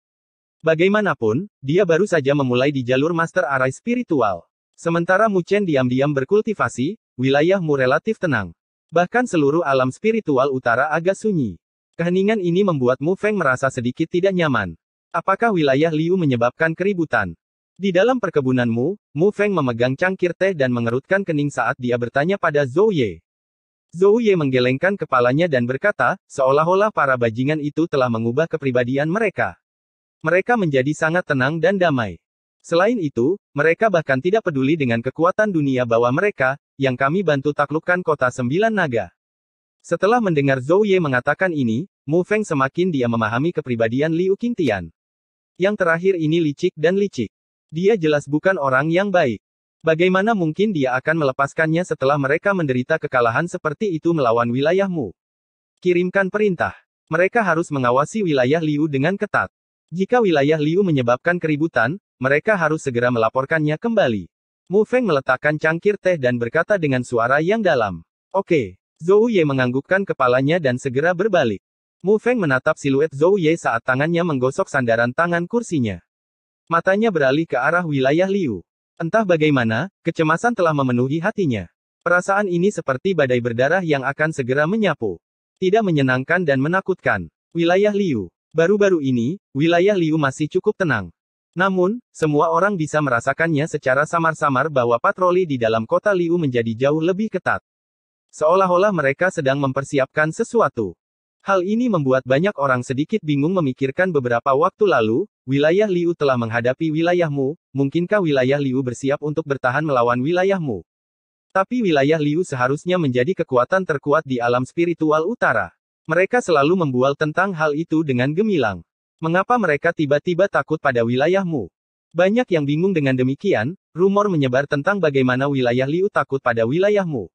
Bagaimanapun, dia baru saja memulai di jalur master arai spiritual. Sementara Mu Chen diam-diam berkultivasi, wilayahmu relatif tenang. Bahkan seluruh alam spiritual utara agak sunyi. Keheningan ini membuat Mu Feng merasa sedikit tidak nyaman. Apakah wilayah Liu menyebabkan keributan? Di dalam perkebunanmu, Mu Feng memegang cangkir teh dan mengerutkan kening saat dia bertanya pada Zhou Ye. Zhou Ye menggelengkan kepalanya dan berkata, seolah-olah para bajingan itu telah mengubah kepribadian mereka mereka menjadi sangat tenang dan damai. Selain itu, mereka bahkan tidak peduli dengan kekuatan dunia bawah mereka, yang kami bantu taklukkan kota sembilan naga. Setelah mendengar Zhou Ye mengatakan ini, Mu Feng semakin dia memahami kepribadian Liu Qingtian. Yang terakhir ini licik dan licik. Dia jelas bukan orang yang baik. Bagaimana mungkin dia akan melepaskannya setelah mereka menderita kekalahan seperti itu melawan wilayahmu? Kirimkan perintah. Mereka harus mengawasi wilayah Liu dengan ketat. Jika wilayah Liu menyebabkan keributan, mereka harus segera melaporkannya kembali. Mu Feng meletakkan cangkir teh dan berkata dengan suara yang dalam. Oke. Zhou Ye menganggukkan kepalanya dan segera berbalik. Mu Feng menatap siluet Zhou Ye saat tangannya menggosok sandaran tangan kursinya. Matanya beralih ke arah wilayah Liu. Entah bagaimana, kecemasan telah memenuhi hatinya. Perasaan ini seperti badai berdarah yang akan segera menyapu. Tidak menyenangkan dan menakutkan. Wilayah Liu. Baru-baru ini, wilayah Liu masih cukup tenang. Namun, semua orang bisa merasakannya secara samar-samar bahwa patroli di dalam kota Liu menjadi jauh lebih ketat. Seolah-olah mereka sedang mempersiapkan sesuatu. Hal ini membuat banyak orang sedikit bingung memikirkan beberapa waktu lalu, wilayah Liu telah menghadapi wilayahmu, mungkinkah wilayah Liu bersiap untuk bertahan melawan wilayahmu? Tapi wilayah Liu seharusnya menjadi kekuatan terkuat di alam spiritual utara. Mereka selalu membual tentang hal itu dengan gemilang. Mengapa mereka tiba-tiba takut pada wilayahmu? Banyak yang bingung dengan demikian, rumor menyebar tentang bagaimana wilayah Liu takut pada wilayahmu.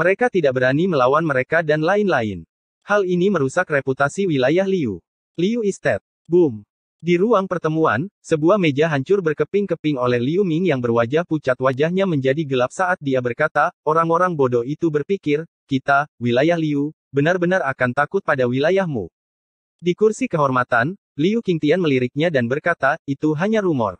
Mereka tidak berani melawan mereka dan lain-lain. Hal ini merusak reputasi wilayah Liu. Liu dead. Boom. Di ruang pertemuan, sebuah meja hancur berkeping-keping oleh Liu Ming yang berwajah pucat wajahnya menjadi gelap saat dia berkata, orang-orang bodoh itu berpikir, kita, wilayah Liu, benar-benar akan takut pada wilayahmu. Di kursi kehormatan, Liu Qingtian meliriknya dan berkata, itu hanya rumor.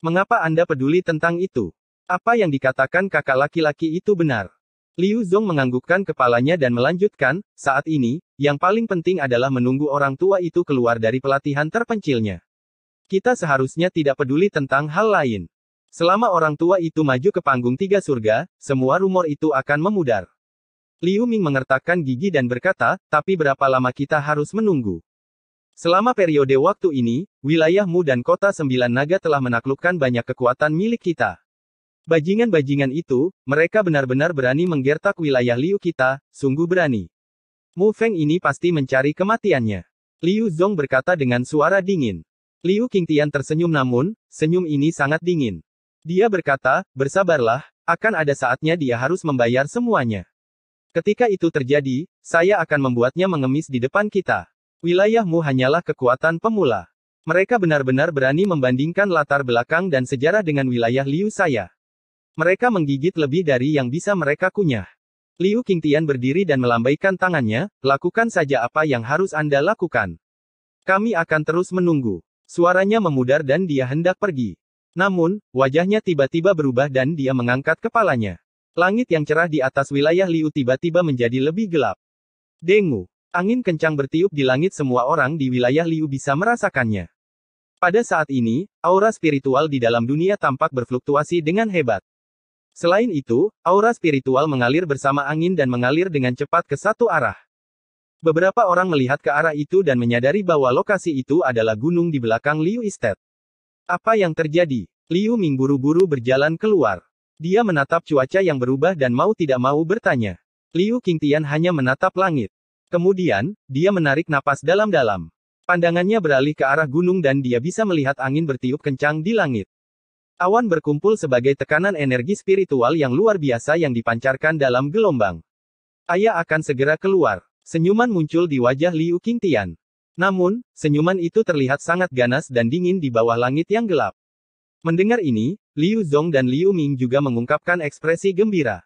Mengapa Anda peduli tentang itu? Apa yang dikatakan kakak laki-laki itu benar? Liu Zhong menganggukkan kepalanya dan melanjutkan, saat ini, yang paling penting adalah menunggu orang tua itu keluar dari pelatihan terpencilnya. Kita seharusnya tidak peduli tentang hal lain. Selama orang tua itu maju ke panggung tiga surga, semua rumor itu akan memudar. Liu Ming mengertakkan gigi dan berkata, tapi berapa lama kita harus menunggu? Selama periode waktu ini, wilayahmu dan kota Sembilan Naga telah menaklukkan banyak kekuatan milik kita. Bajingan-bajingan itu, mereka benar-benar berani menggertak wilayah Liu kita, sungguh berani. Mu Feng ini pasti mencari kematiannya. Liu Zhong berkata dengan suara dingin. Liu Qingtian tersenyum namun, senyum ini sangat dingin. Dia berkata, bersabarlah, akan ada saatnya dia harus membayar semuanya. Ketika itu terjadi, saya akan membuatnya mengemis di depan kita. Wilayahmu hanyalah kekuatan pemula. Mereka benar-benar berani membandingkan latar belakang dan sejarah dengan wilayah Liu saya. Mereka menggigit lebih dari yang bisa mereka kunyah. Liu Qingtian berdiri dan melambaikan tangannya, lakukan saja apa yang harus Anda lakukan. Kami akan terus menunggu. Suaranya memudar dan dia hendak pergi. Namun, wajahnya tiba-tiba berubah dan dia mengangkat kepalanya. Langit yang cerah di atas wilayah Liu tiba-tiba menjadi lebih gelap. Dengu. Angin kencang bertiup di langit semua orang di wilayah Liu bisa merasakannya. Pada saat ini, aura spiritual di dalam dunia tampak berfluktuasi dengan hebat. Selain itu, aura spiritual mengalir bersama angin dan mengalir dengan cepat ke satu arah. Beberapa orang melihat ke arah itu dan menyadari bahwa lokasi itu adalah gunung di belakang Liu Estate. Apa yang terjadi? Liu Ming buru-buru berjalan keluar. Dia menatap cuaca yang berubah dan mau tidak mau bertanya. Liu Qingtian hanya menatap langit. Kemudian, dia menarik napas dalam-dalam. Pandangannya beralih ke arah gunung dan dia bisa melihat angin bertiup kencang di langit. Awan berkumpul sebagai tekanan energi spiritual yang luar biasa yang dipancarkan dalam gelombang. Ayah akan segera keluar. Senyuman muncul di wajah Liu Qingtian. Namun, senyuman itu terlihat sangat ganas dan dingin di bawah langit yang gelap. Mendengar ini, Liu Zong dan Liu Ming juga mengungkapkan ekspresi gembira.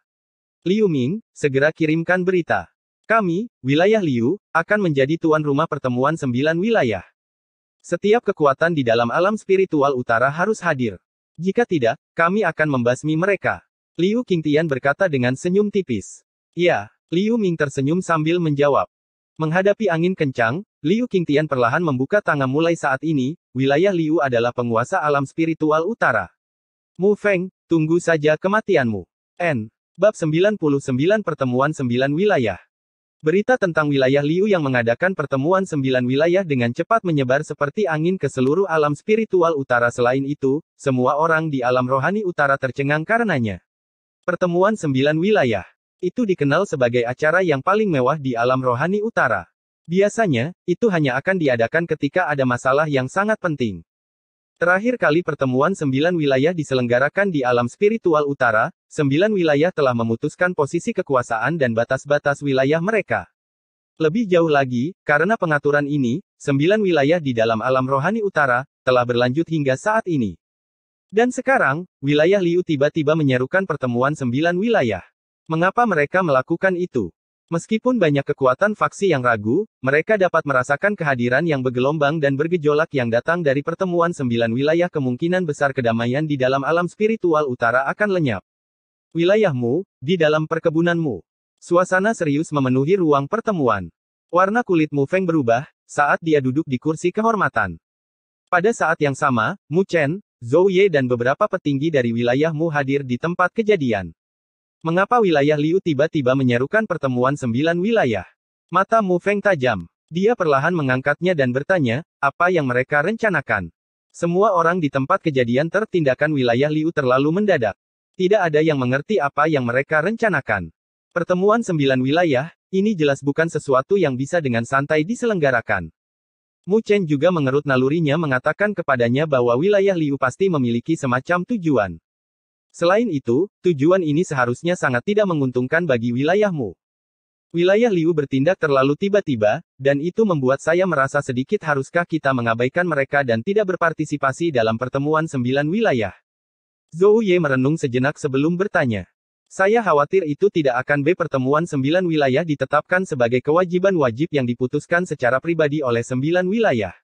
Liu Ming, segera kirimkan berita. Kami, wilayah Liu, akan menjadi tuan rumah pertemuan sembilan wilayah. Setiap kekuatan di dalam alam spiritual utara harus hadir. Jika tidak, kami akan membasmi mereka. Liu Qingtian berkata dengan senyum tipis. Ya, Liu Ming tersenyum sambil menjawab. Menghadapi angin kencang, Liu Qingtian perlahan membuka tangan mulai saat ini, wilayah Liu adalah penguasa alam spiritual utara. Mu Feng, tunggu saja kematianmu. N. Bab 99 Pertemuan 9 Wilayah Berita tentang wilayah Liu yang mengadakan pertemuan sembilan wilayah dengan cepat menyebar seperti angin ke seluruh alam spiritual utara selain itu, semua orang di alam rohani utara tercengang karenanya. Pertemuan sembilan wilayah itu dikenal sebagai acara yang paling mewah di alam rohani utara. Biasanya, itu hanya akan diadakan ketika ada masalah yang sangat penting. Terakhir kali pertemuan sembilan wilayah diselenggarakan di alam spiritual utara, sembilan wilayah telah memutuskan posisi kekuasaan dan batas-batas wilayah mereka. Lebih jauh lagi, karena pengaturan ini, sembilan wilayah di dalam alam rohani utara, telah berlanjut hingga saat ini. Dan sekarang, wilayah Liu tiba-tiba menyerukan pertemuan sembilan wilayah. Mengapa mereka melakukan itu? Meskipun banyak kekuatan faksi yang ragu, mereka dapat merasakan kehadiran yang bergelombang dan bergejolak yang datang dari pertemuan sembilan wilayah kemungkinan besar kedamaian di dalam alam spiritual utara akan lenyap. Wilayahmu, di dalam perkebunanmu. Suasana serius memenuhi ruang pertemuan. Warna kulit Mu Feng berubah, saat dia duduk di kursi kehormatan. Pada saat yang sama, Mu Chen, Zhou Ye dan beberapa petinggi dari wilayahmu hadir di tempat kejadian. Mengapa wilayah Liu tiba-tiba menyerukan pertemuan sembilan wilayah? Mata Mu Feng tajam. Dia perlahan mengangkatnya dan bertanya, apa yang mereka rencanakan? Semua orang di tempat kejadian tertindakan wilayah Liu terlalu mendadak. Tidak ada yang mengerti apa yang mereka rencanakan. Pertemuan sembilan wilayah, ini jelas bukan sesuatu yang bisa dengan santai diselenggarakan. Mu Chen juga mengerut nalurinya mengatakan kepadanya bahwa wilayah Liu pasti memiliki semacam tujuan. Selain itu, tujuan ini seharusnya sangat tidak menguntungkan bagi wilayahmu. Wilayah Liu bertindak terlalu tiba-tiba, dan itu membuat saya merasa sedikit haruskah kita mengabaikan mereka dan tidak berpartisipasi dalam pertemuan sembilan wilayah. Zhou Ye merenung sejenak sebelum bertanya. Saya khawatir itu tidak akan be pertemuan sembilan wilayah ditetapkan sebagai kewajiban wajib yang diputuskan secara pribadi oleh sembilan wilayah.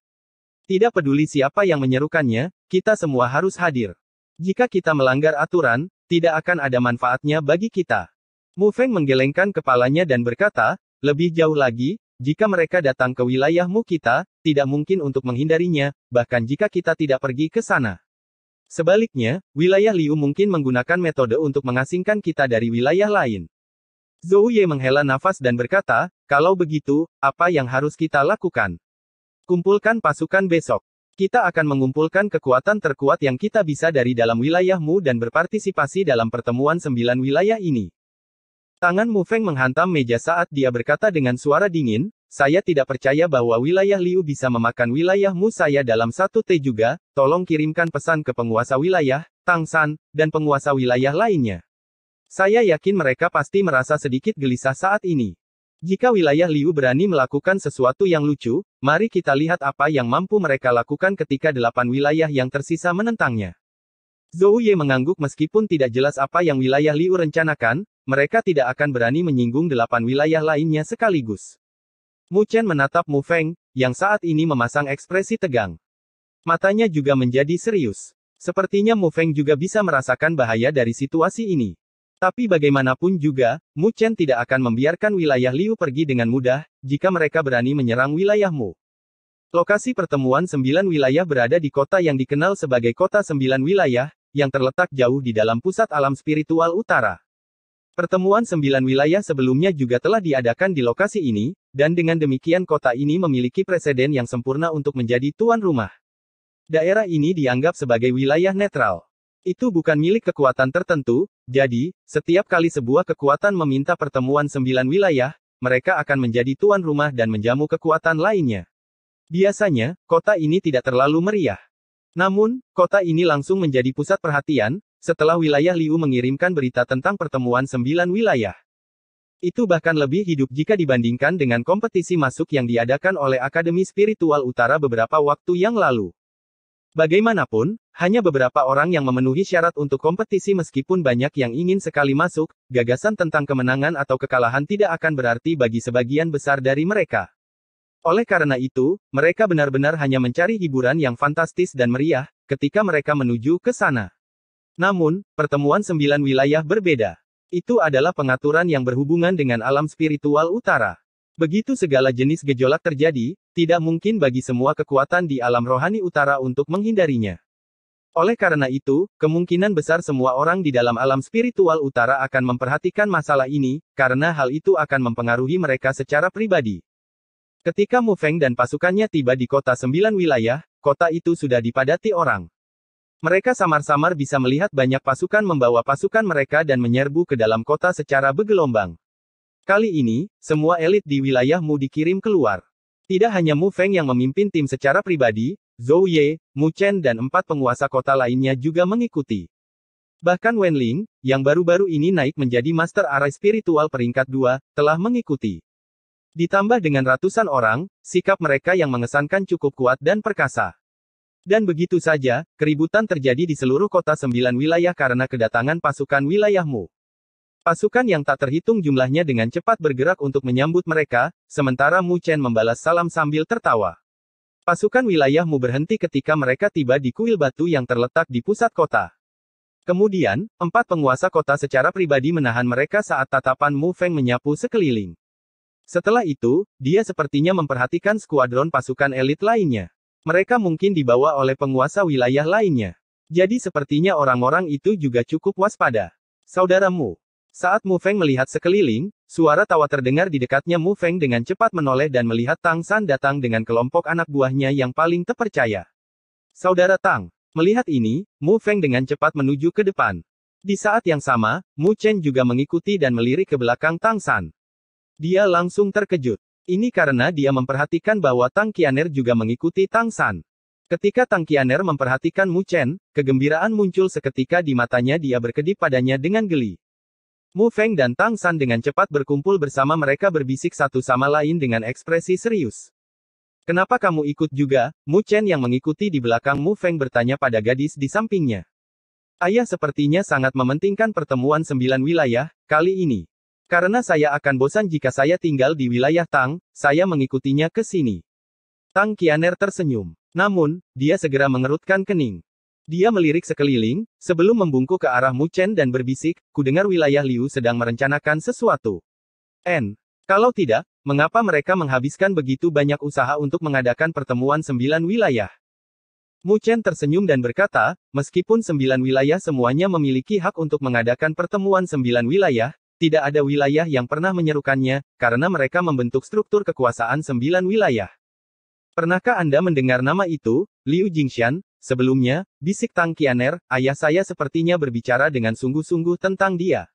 Tidak peduli siapa yang menyerukannya, kita semua harus hadir. Jika kita melanggar aturan, tidak akan ada manfaatnya bagi kita. Mu Feng menggelengkan kepalanya dan berkata, lebih jauh lagi, jika mereka datang ke wilayahmu kita, tidak mungkin untuk menghindarinya, bahkan jika kita tidak pergi ke sana. Sebaliknya, wilayah Liu mungkin menggunakan metode untuk mengasingkan kita dari wilayah lain. Zhou Ye menghela nafas dan berkata, kalau begitu, apa yang harus kita lakukan? Kumpulkan pasukan besok. Kita akan mengumpulkan kekuatan terkuat yang kita bisa dari dalam wilayahmu dan berpartisipasi dalam pertemuan sembilan wilayah ini. Tangan Mu Feng menghantam meja saat dia berkata dengan suara dingin, saya tidak percaya bahwa wilayah Liu bisa memakan wilayahmu saya dalam satu T juga, tolong kirimkan pesan ke penguasa wilayah, Tang San, dan penguasa wilayah lainnya. Saya yakin mereka pasti merasa sedikit gelisah saat ini. Jika wilayah Liu berani melakukan sesuatu yang lucu, mari kita lihat apa yang mampu mereka lakukan ketika delapan wilayah yang tersisa menentangnya. Zhou Ye mengangguk meskipun tidak jelas apa yang wilayah Liu rencanakan, mereka tidak akan berani menyinggung delapan wilayah lainnya sekaligus. Mu Chen menatap Mu Feng, yang saat ini memasang ekspresi tegang. Matanya juga menjadi serius. Sepertinya Mu Feng juga bisa merasakan bahaya dari situasi ini. Tapi bagaimanapun juga, Mu Chen tidak akan membiarkan wilayah Liu pergi dengan mudah, jika mereka berani menyerang wilayahmu. Lokasi pertemuan sembilan wilayah berada di kota yang dikenal sebagai Kota Sembilan Wilayah, yang terletak jauh di dalam pusat alam spiritual utara. Pertemuan sembilan wilayah sebelumnya juga telah diadakan di lokasi ini, dan dengan demikian kota ini memiliki presiden yang sempurna untuk menjadi tuan rumah. Daerah ini dianggap sebagai wilayah netral. Itu bukan milik kekuatan tertentu, jadi, setiap kali sebuah kekuatan meminta pertemuan sembilan wilayah, mereka akan menjadi tuan rumah dan menjamu kekuatan lainnya. Biasanya, kota ini tidak terlalu meriah. Namun, kota ini langsung menjadi pusat perhatian, setelah wilayah Liu mengirimkan berita tentang pertemuan sembilan wilayah. Itu bahkan lebih hidup jika dibandingkan dengan kompetisi masuk yang diadakan oleh Akademi Spiritual Utara beberapa waktu yang lalu. Bagaimanapun, hanya beberapa orang yang memenuhi syarat untuk kompetisi meskipun banyak yang ingin sekali masuk, gagasan tentang kemenangan atau kekalahan tidak akan berarti bagi sebagian besar dari mereka. Oleh karena itu, mereka benar-benar hanya mencari hiburan yang fantastis dan meriah, ketika mereka menuju ke sana. Namun, pertemuan sembilan wilayah berbeda. Itu adalah pengaturan yang berhubungan dengan alam spiritual utara. Begitu segala jenis gejolak terjadi, tidak mungkin bagi semua kekuatan di alam rohani utara untuk menghindarinya. Oleh karena itu, kemungkinan besar semua orang di dalam alam spiritual utara akan memperhatikan masalah ini, karena hal itu akan mempengaruhi mereka secara pribadi. Ketika Mu Feng dan pasukannya tiba di kota sembilan wilayah, kota itu sudah dipadati orang. Mereka samar-samar bisa melihat banyak pasukan membawa pasukan mereka dan menyerbu ke dalam kota secara bergelombang. Kali ini, semua elit di wilayahmu dikirim keluar. Tidak hanya Mu Feng yang memimpin tim secara pribadi, Zhou Ye, Mu Chen dan empat penguasa kota lainnya juga mengikuti. Bahkan Wen Ling, yang baru-baru ini naik menjadi Master Arai Spiritual peringkat 2, telah mengikuti. Ditambah dengan ratusan orang, sikap mereka yang mengesankan cukup kuat dan perkasa. Dan begitu saja, keributan terjadi di seluruh kota sembilan wilayah karena kedatangan pasukan wilayahmu. Pasukan yang tak terhitung jumlahnya dengan cepat bergerak untuk menyambut mereka, sementara Mu Chen membalas salam sambil tertawa. Pasukan wilayahmu berhenti ketika mereka tiba di kuil batu yang terletak di pusat kota. Kemudian, empat penguasa kota secara pribadi menahan mereka saat tatapan Mu Feng menyapu sekeliling. Setelah itu, dia sepertinya memperhatikan skuadron pasukan elit lainnya. Mereka mungkin dibawa oleh penguasa wilayah lainnya. Jadi sepertinya orang-orang itu juga cukup waspada. Saudaramu, saat Mu Feng melihat sekeliling, suara tawa terdengar di dekatnya Mu Feng dengan cepat menoleh dan melihat Tang San datang dengan kelompok anak buahnya yang paling terpercaya. Saudara Tang, melihat ini, Mu Feng dengan cepat menuju ke depan. Di saat yang sama, Mu Chen juga mengikuti dan melirik ke belakang Tang San. Dia langsung terkejut. Ini karena dia memperhatikan bahwa Tang Qianer juga mengikuti Tang San. Ketika Tang Qianer memperhatikan Mu Chen, kegembiraan muncul seketika di matanya dia berkedip padanya dengan geli. Mu Feng dan Tang San dengan cepat berkumpul bersama mereka berbisik satu sama lain dengan ekspresi serius. Kenapa kamu ikut juga? Mu Chen yang mengikuti di belakang Mu Feng bertanya pada gadis di sampingnya. Ayah sepertinya sangat mementingkan pertemuan sembilan wilayah, kali ini. Karena saya akan bosan jika saya tinggal di wilayah Tang, saya mengikutinya ke sini. Tang Qianer tersenyum. Namun, dia segera mengerutkan kening. Dia melirik sekeliling, sebelum membungkuk ke arah Mu Chen dan berbisik, "Ku dengar wilayah Liu sedang merencanakan sesuatu. N. Kalau tidak, mengapa mereka menghabiskan begitu banyak usaha untuk mengadakan pertemuan sembilan wilayah? Mu Chen tersenyum dan berkata, meskipun sembilan wilayah semuanya memiliki hak untuk mengadakan pertemuan sembilan wilayah, tidak ada wilayah yang pernah menyerukannya, karena mereka membentuk struktur kekuasaan sembilan wilayah. Pernahkah Anda mendengar nama itu, Liu Jingxian, Sebelumnya, bisik Tang Qianer, ayah saya sepertinya berbicara dengan sungguh-sungguh tentang dia.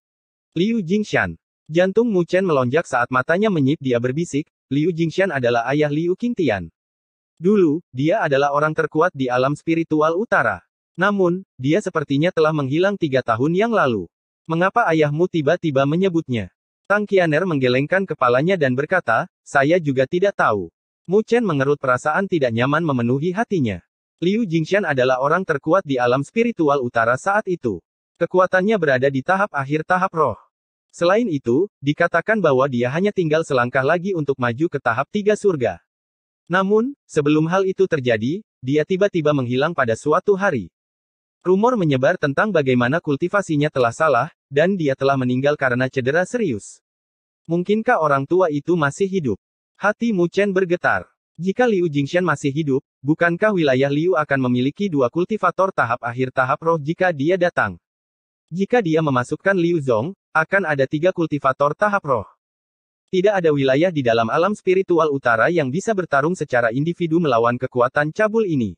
Liu Jingshan. Jantung Mu Chen melonjak saat matanya menyip dia berbisik, Liu Jingshan adalah ayah Liu Qingtian. Dulu, dia adalah orang terkuat di alam spiritual utara. Namun, dia sepertinya telah menghilang tiga tahun yang lalu. Mengapa ayahmu tiba-tiba menyebutnya? Tang Qianer menggelengkan kepalanya dan berkata, saya juga tidak tahu. Mu Chen mengerut perasaan tidak nyaman memenuhi hatinya. Liu Jingxian adalah orang terkuat di alam spiritual utara saat itu. Kekuatannya berada di tahap akhir tahap roh. Selain itu, dikatakan bahwa dia hanya tinggal selangkah lagi untuk maju ke tahap tiga surga. Namun, sebelum hal itu terjadi, dia tiba-tiba menghilang pada suatu hari. Rumor menyebar tentang bagaimana kultivasinya telah salah, dan dia telah meninggal karena cedera serius. Mungkinkah orang tua itu masih hidup? Hati Mu Chen bergetar. Jika Liu Jingxian masih hidup, bukankah wilayah Liu akan memiliki dua kultivator tahap akhir tahap roh jika dia datang? Jika dia memasukkan Liu Zong, akan ada tiga kultivator tahap roh. Tidak ada wilayah di dalam alam spiritual utara yang bisa bertarung secara individu melawan kekuatan cabul ini.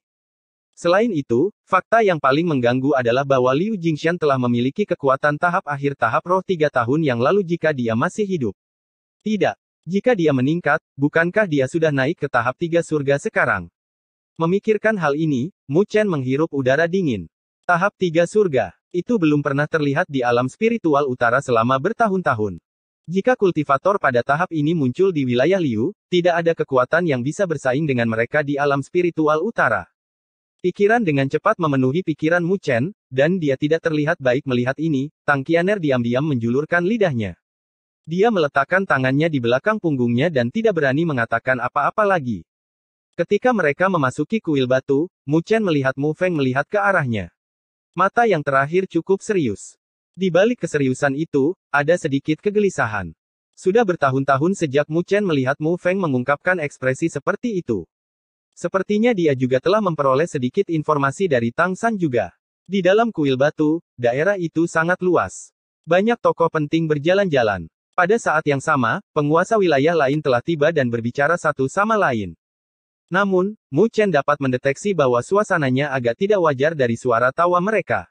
Selain itu, fakta yang paling mengganggu adalah bahwa Liu Jingxian telah memiliki kekuatan tahap akhir tahap roh tiga tahun yang lalu jika dia masih hidup. Tidak, jika dia meningkat, bukankah dia sudah naik ke tahap tiga surga sekarang? Memikirkan hal ini, Mu Chen menghirup udara dingin. Tahap tiga surga, itu belum pernah terlihat di alam spiritual utara selama bertahun-tahun. Jika kultivator pada tahap ini muncul di wilayah Liu, tidak ada kekuatan yang bisa bersaing dengan mereka di alam spiritual utara. Pikiran dengan cepat memenuhi pikiran Mu Chen, dan dia tidak terlihat baik melihat ini, Tang Qianer diam-diam menjulurkan lidahnya. Dia meletakkan tangannya di belakang punggungnya dan tidak berani mengatakan apa-apa lagi. Ketika mereka memasuki kuil batu, Mu Chen melihat Mu Feng melihat ke arahnya. Mata yang terakhir cukup serius. Di balik keseriusan itu, ada sedikit kegelisahan. Sudah bertahun-tahun sejak Mu Chen melihat Mu Feng mengungkapkan ekspresi seperti itu. Sepertinya dia juga telah memperoleh sedikit informasi dari Tang San juga. Di dalam kuil batu, daerah itu sangat luas. Banyak tokoh penting berjalan-jalan. Pada saat yang sama, penguasa wilayah lain telah tiba dan berbicara satu sama lain. Namun, Mu Chen dapat mendeteksi bahwa suasananya agak tidak wajar dari suara tawa mereka.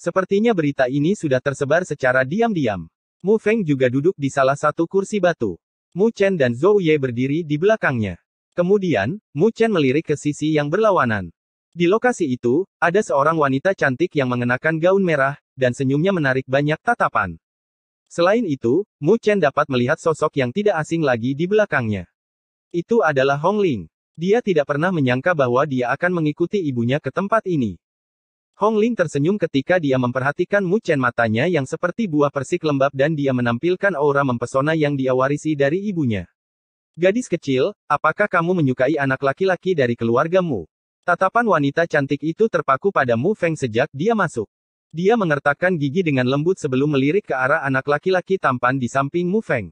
Sepertinya berita ini sudah tersebar secara diam-diam. Mu Feng juga duduk di salah satu kursi batu. Mu Chen dan Zhou Ye berdiri di belakangnya. Kemudian, Mu Chen melirik ke sisi yang berlawanan. Di lokasi itu, ada seorang wanita cantik yang mengenakan gaun merah, dan senyumnya menarik banyak tatapan. Selain itu, Mu Chen dapat melihat sosok yang tidak asing lagi di belakangnya. Itu adalah Hong Ling. Dia tidak pernah menyangka bahwa dia akan mengikuti ibunya ke tempat ini. Hong Ling tersenyum ketika dia memperhatikan Mu Chen matanya yang seperti buah persik lembab dan dia menampilkan aura mempesona yang dia warisi dari ibunya. Gadis kecil, apakah kamu menyukai anak laki-laki dari keluargamu? Tatapan wanita cantik itu terpaku pada Mu Feng sejak dia masuk. Dia mengertakkan gigi dengan lembut sebelum melirik ke arah anak laki-laki tampan di samping Mu Feng.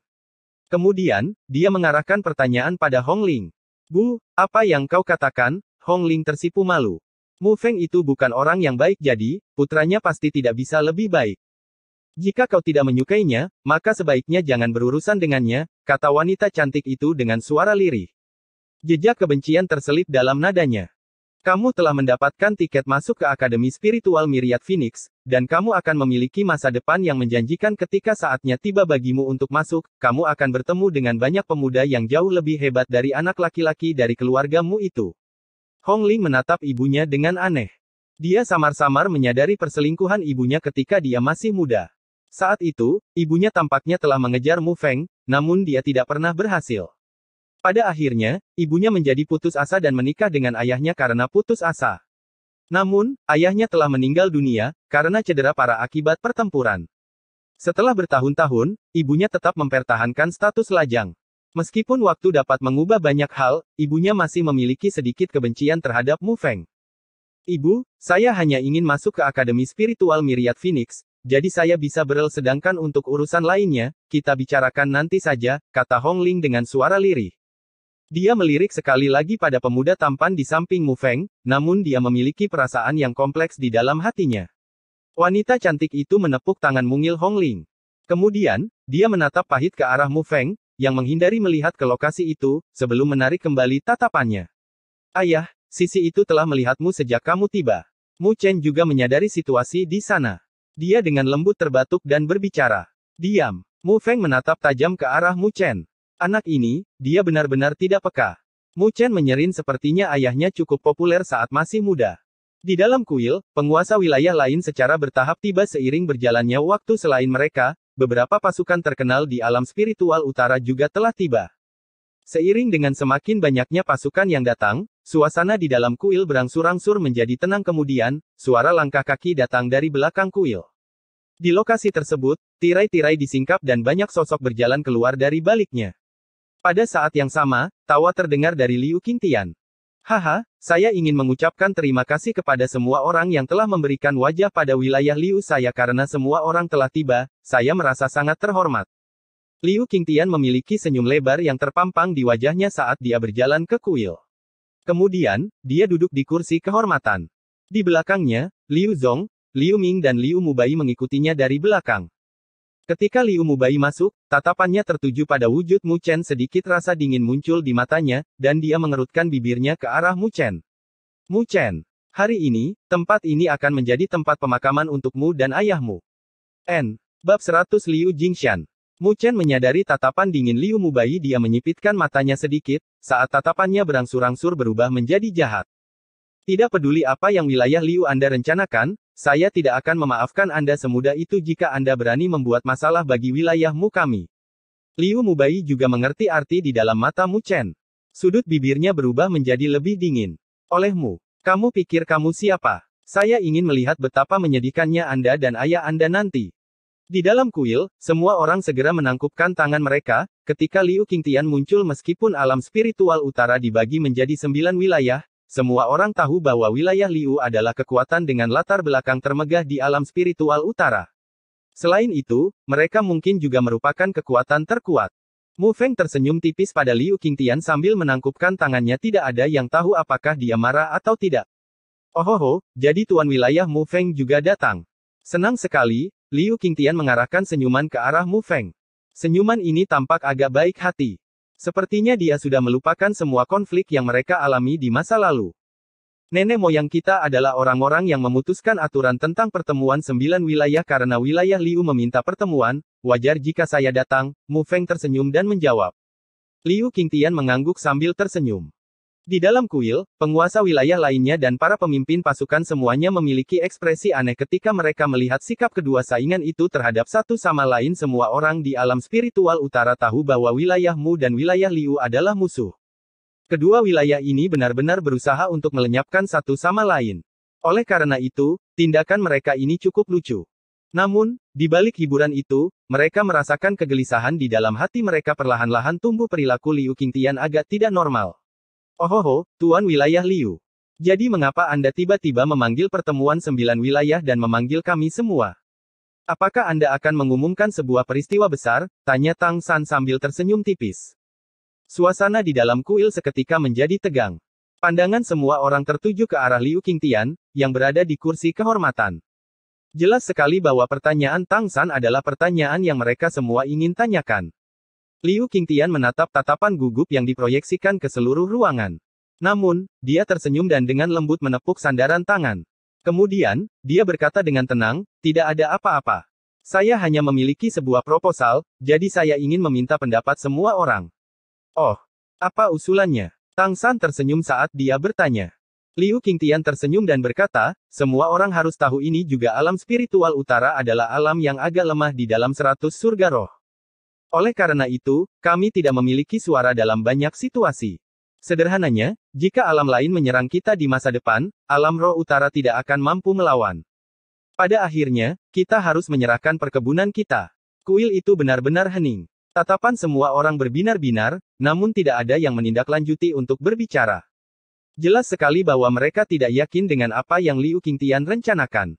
Kemudian, dia mengarahkan pertanyaan pada Hong Ling. Bu, apa yang kau katakan? Hong Ling tersipu malu. Mu Feng itu bukan orang yang baik jadi, putranya pasti tidak bisa lebih baik. Jika kau tidak menyukainya, maka sebaiknya jangan berurusan dengannya, kata wanita cantik itu dengan suara lirih. Jejak kebencian terselip dalam nadanya. Kamu telah mendapatkan tiket masuk ke Akademi Spiritual Miriat Phoenix, dan kamu akan memiliki masa depan yang menjanjikan ketika saatnya tiba bagimu untuk masuk, kamu akan bertemu dengan banyak pemuda yang jauh lebih hebat dari anak laki-laki dari keluargamu itu. Hong Ling menatap ibunya dengan aneh. Dia samar-samar menyadari perselingkuhan ibunya ketika dia masih muda. Saat itu, ibunya tampaknya telah mengejar Mu Feng, namun dia tidak pernah berhasil. Pada akhirnya, ibunya menjadi putus asa dan menikah dengan ayahnya karena putus asa. Namun, ayahnya telah meninggal dunia karena cedera para akibat pertempuran. Setelah bertahun-tahun, ibunya tetap mempertahankan status lajang. Meskipun waktu dapat mengubah banyak hal, ibunya masih memiliki sedikit kebencian terhadap Mu Feng. Ibu, saya hanya ingin masuk ke Akademi Spiritual Miriad Phoenix, jadi saya bisa berel sedangkan untuk urusan lainnya, kita bicarakan nanti saja, kata Hong Ling dengan suara lirih. Dia melirik sekali lagi pada pemuda tampan di samping Mu Feng, namun dia memiliki perasaan yang kompleks di dalam hatinya. Wanita cantik itu menepuk tangan mungil Hong Ling. Kemudian, dia menatap pahit ke arah Mu Feng, yang menghindari melihat ke lokasi itu, sebelum menarik kembali tatapannya. Ayah, sisi itu telah melihatmu sejak kamu tiba. Mu Chen juga menyadari situasi di sana. Dia dengan lembut terbatuk dan berbicara. Diam. Mu Feng menatap tajam ke arah Mu Chen. Anak ini, dia benar-benar tidak peka. Mu Chen menyerin sepertinya ayahnya cukup populer saat masih muda. Di dalam kuil, penguasa wilayah lain secara bertahap tiba seiring berjalannya waktu selain mereka, beberapa pasukan terkenal di alam spiritual utara juga telah tiba. Seiring dengan semakin banyaknya pasukan yang datang, suasana di dalam kuil berangsur-angsur menjadi tenang kemudian, suara langkah kaki datang dari belakang kuil. Di lokasi tersebut, tirai-tirai disingkap dan banyak sosok berjalan keluar dari baliknya. Pada saat yang sama, tawa terdengar dari Liu Qingtian. Haha, saya ingin mengucapkan terima kasih kepada semua orang yang telah memberikan wajah pada wilayah Liu saya karena semua orang telah tiba, saya merasa sangat terhormat. Liu Qingtian memiliki senyum lebar yang terpampang di wajahnya saat dia berjalan ke kuil. Kemudian, dia duduk di kursi kehormatan. Di belakangnya, Liu Zong, Liu Ming dan Liu Mubai mengikutinya dari belakang. Ketika Liu Mubai masuk, tatapannya tertuju pada wujud Mu Chen sedikit rasa dingin muncul di matanya, dan dia mengerutkan bibirnya ke arah Mu Chen. Mu Chen, hari ini, tempat ini akan menjadi tempat pemakaman untukmu dan ayahmu. N. Bab 100 Liu Jingshan. Mu Chen menyadari tatapan dingin Liu Mubai dia menyipitkan matanya sedikit, saat tatapannya berangsur-angsur berubah menjadi jahat. Tidak peduli apa yang wilayah Liu Anda rencanakan, saya tidak akan memaafkan Anda semudah itu jika Anda berani membuat masalah bagi wilayahmu kami. Liu Mubai juga mengerti arti di dalam mata Mu Chen. Sudut bibirnya berubah menjadi lebih dingin. Olehmu, kamu pikir kamu siapa? Saya ingin melihat betapa menyedihkannya Anda dan ayah Anda nanti. Di dalam kuil, semua orang segera menangkupkan tangan mereka, ketika Liu Qingtian muncul meskipun alam spiritual utara dibagi menjadi sembilan wilayah, semua orang tahu bahwa wilayah Liu adalah kekuatan dengan latar belakang termegah di alam spiritual utara. Selain itu, mereka mungkin juga merupakan kekuatan terkuat. Mu Feng tersenyum tipis pada Liu Qingtian sambil menangkupkan tangannya tidak ada yang tahu apakah dia marah atau tidak. Ohoho, oh, jadi tuan wilayah Mu Feng juga datang. Senang sekali, Liu Qingtian mengarahkan senyuman ke arah Mu Feng. Senyuman ini tampak agak baik hati. Sepertinya dia sudah melupakan semua konflik yang mereka alami di masa lalu. Nenek moyang kita adalah orang-orang yang memutuskan aturan tentang pertemuan sembilan wilayah karena wilayah Liu meminta pertemuan, wajar jika saya datang, Mu Feng tersenyum dan menjawab. Liu Qingtian mengangguk sambil tersenyum. Di dalam kuil, penguasa wilayah lainnya dan para pemimpin pasukan semuanya memiliki ekspresi aneh ketika mereka melihat sikap kedua saingan itu terhadap satu sama lain semua orang di alam spiritual utara tahu bahwa wilayahmu dan wilayah Liu adalah musuh. Kedua wilayah ini benar-benar berusaha untuk melenyapkan satu sama lain. Oleh karena itu, tindakan mereka ini cukup lucu. Namun, di balik hiburan itu, mereka merasakan kegelisahan di dalam hati mereka perlahan-lahan tumbuh perilaku Liu Qingtian agak tidak normal. Ohoho, Tuan Wilayah Liu. Jadi mengapa Anda tiba-tiba memanggil pertemuan sembilan wilayah dan memanggil kami semua? Apakah Anda akan mengumumkan sebuah peristiwa besar? Tanya Tang San sambil tersenyum tipis. Suasana di dalam kuil seketika menjadi tegang. Pandangan semua orang tertuju ke arah Liu Qingtian, yang berada di kursi kehormatan. Jelas sekali bahwa pertanyaan Tang San adalah pertanyaan yang mereka semua ingin tanyakan. Liu Qingtian menatap tatapan gugup yang diproyeksikan ke seluruh ruangan. Namun, dia tersenyum dan dengan lembut menepuk sandaran tangan. Kemudian, dia berkata dengan tenang, tidak ada apa-apa. Saya hanya memiliki sebuah proposal, jadi saya ingin meminta pendapat semua orang. Oh, apa usulannya? Tang San tersenyum saat dia bertanya. Liu Qingtian tersenyum dan berkata, semua orang harus tahu ini juga alam spiritual utara adalah alam yang agak lemah di dalam seratus surga roh. Oleh karena itu, kami tidak memiliki suara dalam banyak situasi. Sederhananya, jika alam lain menyerang kita di masa depan, alam roh utara tidak akan mampu melawan. Pada akhirnya, kita harus menyerahkan perkebunan kita. Kuil itu benar-benar hening. Tatapan semua orang berbinar-binar, namun tidak ada yang menindaklanjuti untuk berbicara. Jelas sekali bahwa mereka tidak yakin dengan apa yang Liu Qingtian rencanakan.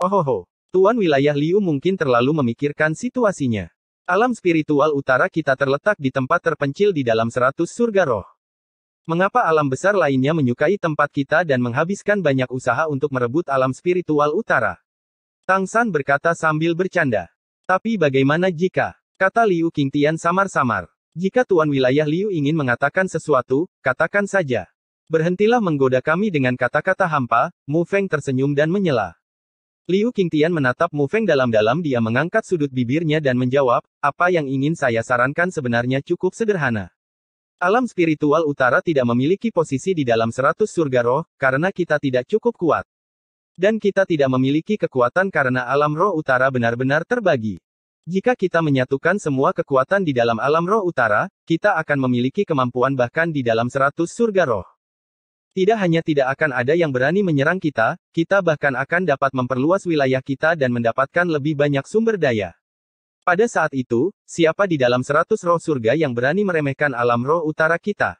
Ohoho, Tuan wilayah Liu mungkin terlalu memikirkan situasinya. Alam spiritual utara kita terletak di tempat terpencil di dalam seratus surga roh. Mengapa alam besar lainnya menyukai tempat kita dan menghabiskan banyak usaha untuk merebut alam spiritual utara? Tang San berkata sambil bercanda. Tapi bagaimana jika? Kata Liu Tian samar-samar. Jika Tuan Wilayah Liu ingin mengatakan sesuatu, katakan saja. Berhentilah menggoda kami dengan kata-kata hampa, Mu Feng tersenyum dan menyela. Liu Qingtian menatap Mu Feng dalam-dalam dia mengangkat sudut bibirnya dan menjawab, apa yang ingin saya sarankan sebenarnya cukup sederhana. Alam spiritual utara tidak memiliki posisi di dalam seratus surga roh, karena kita tidak cukup kuat. Dan kita tidak memiliki kekuatan karena alam roh utara benar-benar terbagi. Jika kita menyatukan semua kekuatan di dalam alam roh utara, kita akan memiliki kemampuan bahkan di dalam seratus surga roh. Tidak hanya tidak akan ada yang berani menyerang kita, kita bahkan akan dapat memperluas wilayah kita dan mendapatkan lebih banyak sumber daya. Pada saat itu, siapa di dalam seratus roh surga yang berani meremehkan alam roh utara kita?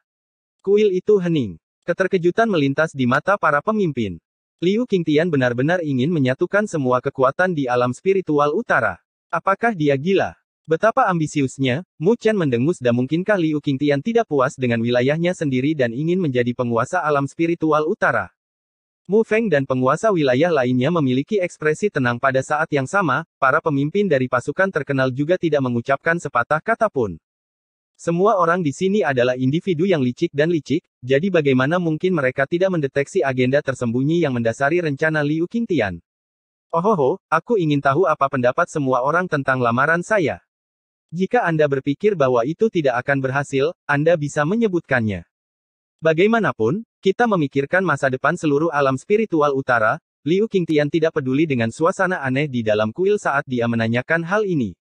Kuil itu hening. Keterkejutan melintas di mata para pemimpin. Liu Qingtian benar-benar ingin menyatukan semua kekuatan di alam spiritual utara. Apakah dia gila? Betapa ambisiusnya, Mu Chen mendengus dan mungkinkah Liu Qingtian tidak puas dengan wilayahnya sendiri dan ingin menjadi penguasa alam spiritual utara. Mu Feng dan penguasa wilayah lainnya memiliki ekspresi tenang pada saat yang sama, para pemimpin dari pasukan terkenal juga tidak mengucapkan sepatah kata pun. Semua orang di sini adalah individu yang licik dan licik, jadi bagaimana mungkin mereka tidak mendeteksi agenda tersembunyi yang mendasari rencana Liu Qingtian? Ohoho, aku ingin tahu apa pendapat semua orang tentang lamaran saya. Jika Anda berpikir bahwa itu tidak akan berhasil, Anda bisa menyebutkannya. Bagaimanapun, kita memikirkan masa depan seluruh alam spiritual utara, Liu Qingtian tidak peduli dengan suasana aneh di dalam kuil saat dia menanyakan hal ini.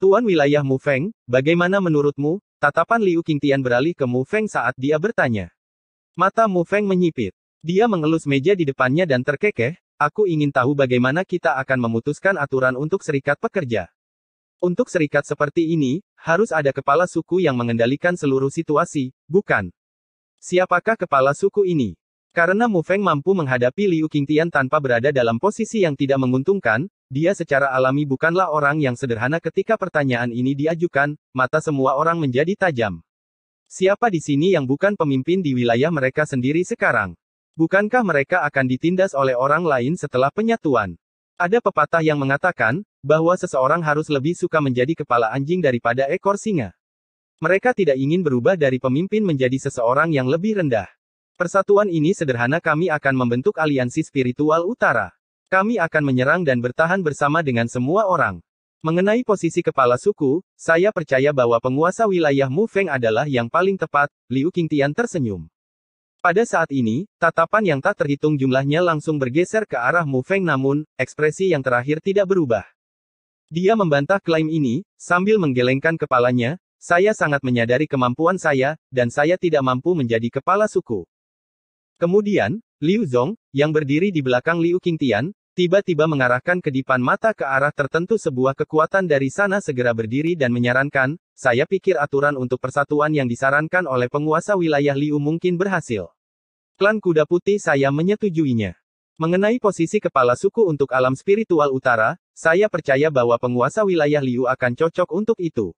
Tuan wilayah Mu Feng, bagaimana menurutmu? Tatapan Liu Qingtian beralih ke Mu Feng saat dia bertanya. Mata Mu Feng menyipit. Dia mengelus meja di depannya dan terkekeh, aku ingin tahu bagaimana kita akan memutuskan aturan untuk serikat pekerja. Untuk serikat seperti ini, harus ada kepala suku yang mengendalikan seluruh situasi, bukan? Siapakah kepala suku ini? Karena Mu Feng mampu menghadapi Liu Qingtian tanpa berada dalam posisi yang tidak menguntungkan, dia secara alami bukanlah orang yang sederhana ketika pertanyaan ini diajukan, mata semua orang menjadi tajam. Siapa di sini yang bukan pemimpin di wilayah mereka sendiri sekarang? Bukankah mereka akan ditindas oleh orang lain setelah penyatuan? Ada pepatah yang mengatakan, bahwa seseorang harus lebih suka menjadi kepala anjing daripada ekor singa. Mereka tidak ingin berubah dari pemimpin menjadi seseorang yang lebih rendah. Persatuan ini sederhana kami akan membentuk aliansi spiritual utara. Kami akan menyerang dan bertahan bersama dengan semua orang. Mengenai posisi kepala suku, saya percaya bahwa penguasa wilayah Mu Feng adalah yang paling tepat, Liu Qingtian tersenyum. Pada saat ini, tatapan yang tak terhitung jumlahnya langsung bergeser ke arah Mu Feng, namun, ekspresi yang terakhir tidak berubah. Dia membantah klaim ini, sambil menggelengkan kepalanya, saya sangat menyadari kemampuan saya, dan saya tidak mampu menjadi kepala suku. Kemudian, Liu Zhong, yang berdiri di belakang Liu Qingtian, tiba-tiba mengarahkan kedipan mata ke arah tertentu sebuah kekuatan dari sana segera berdiri dan menyarankan, saya pikir aturan untuk persatuan yang disarankan oleh penguasa wilayah Liu mungkin berhasil. Klan Kuda Putih saya menyetujuinya. Mengenai posisi kepala suku untuk alam spiritual utara, saya percaya bahwa penguasa wilayah Liu akan cocok untuk itu.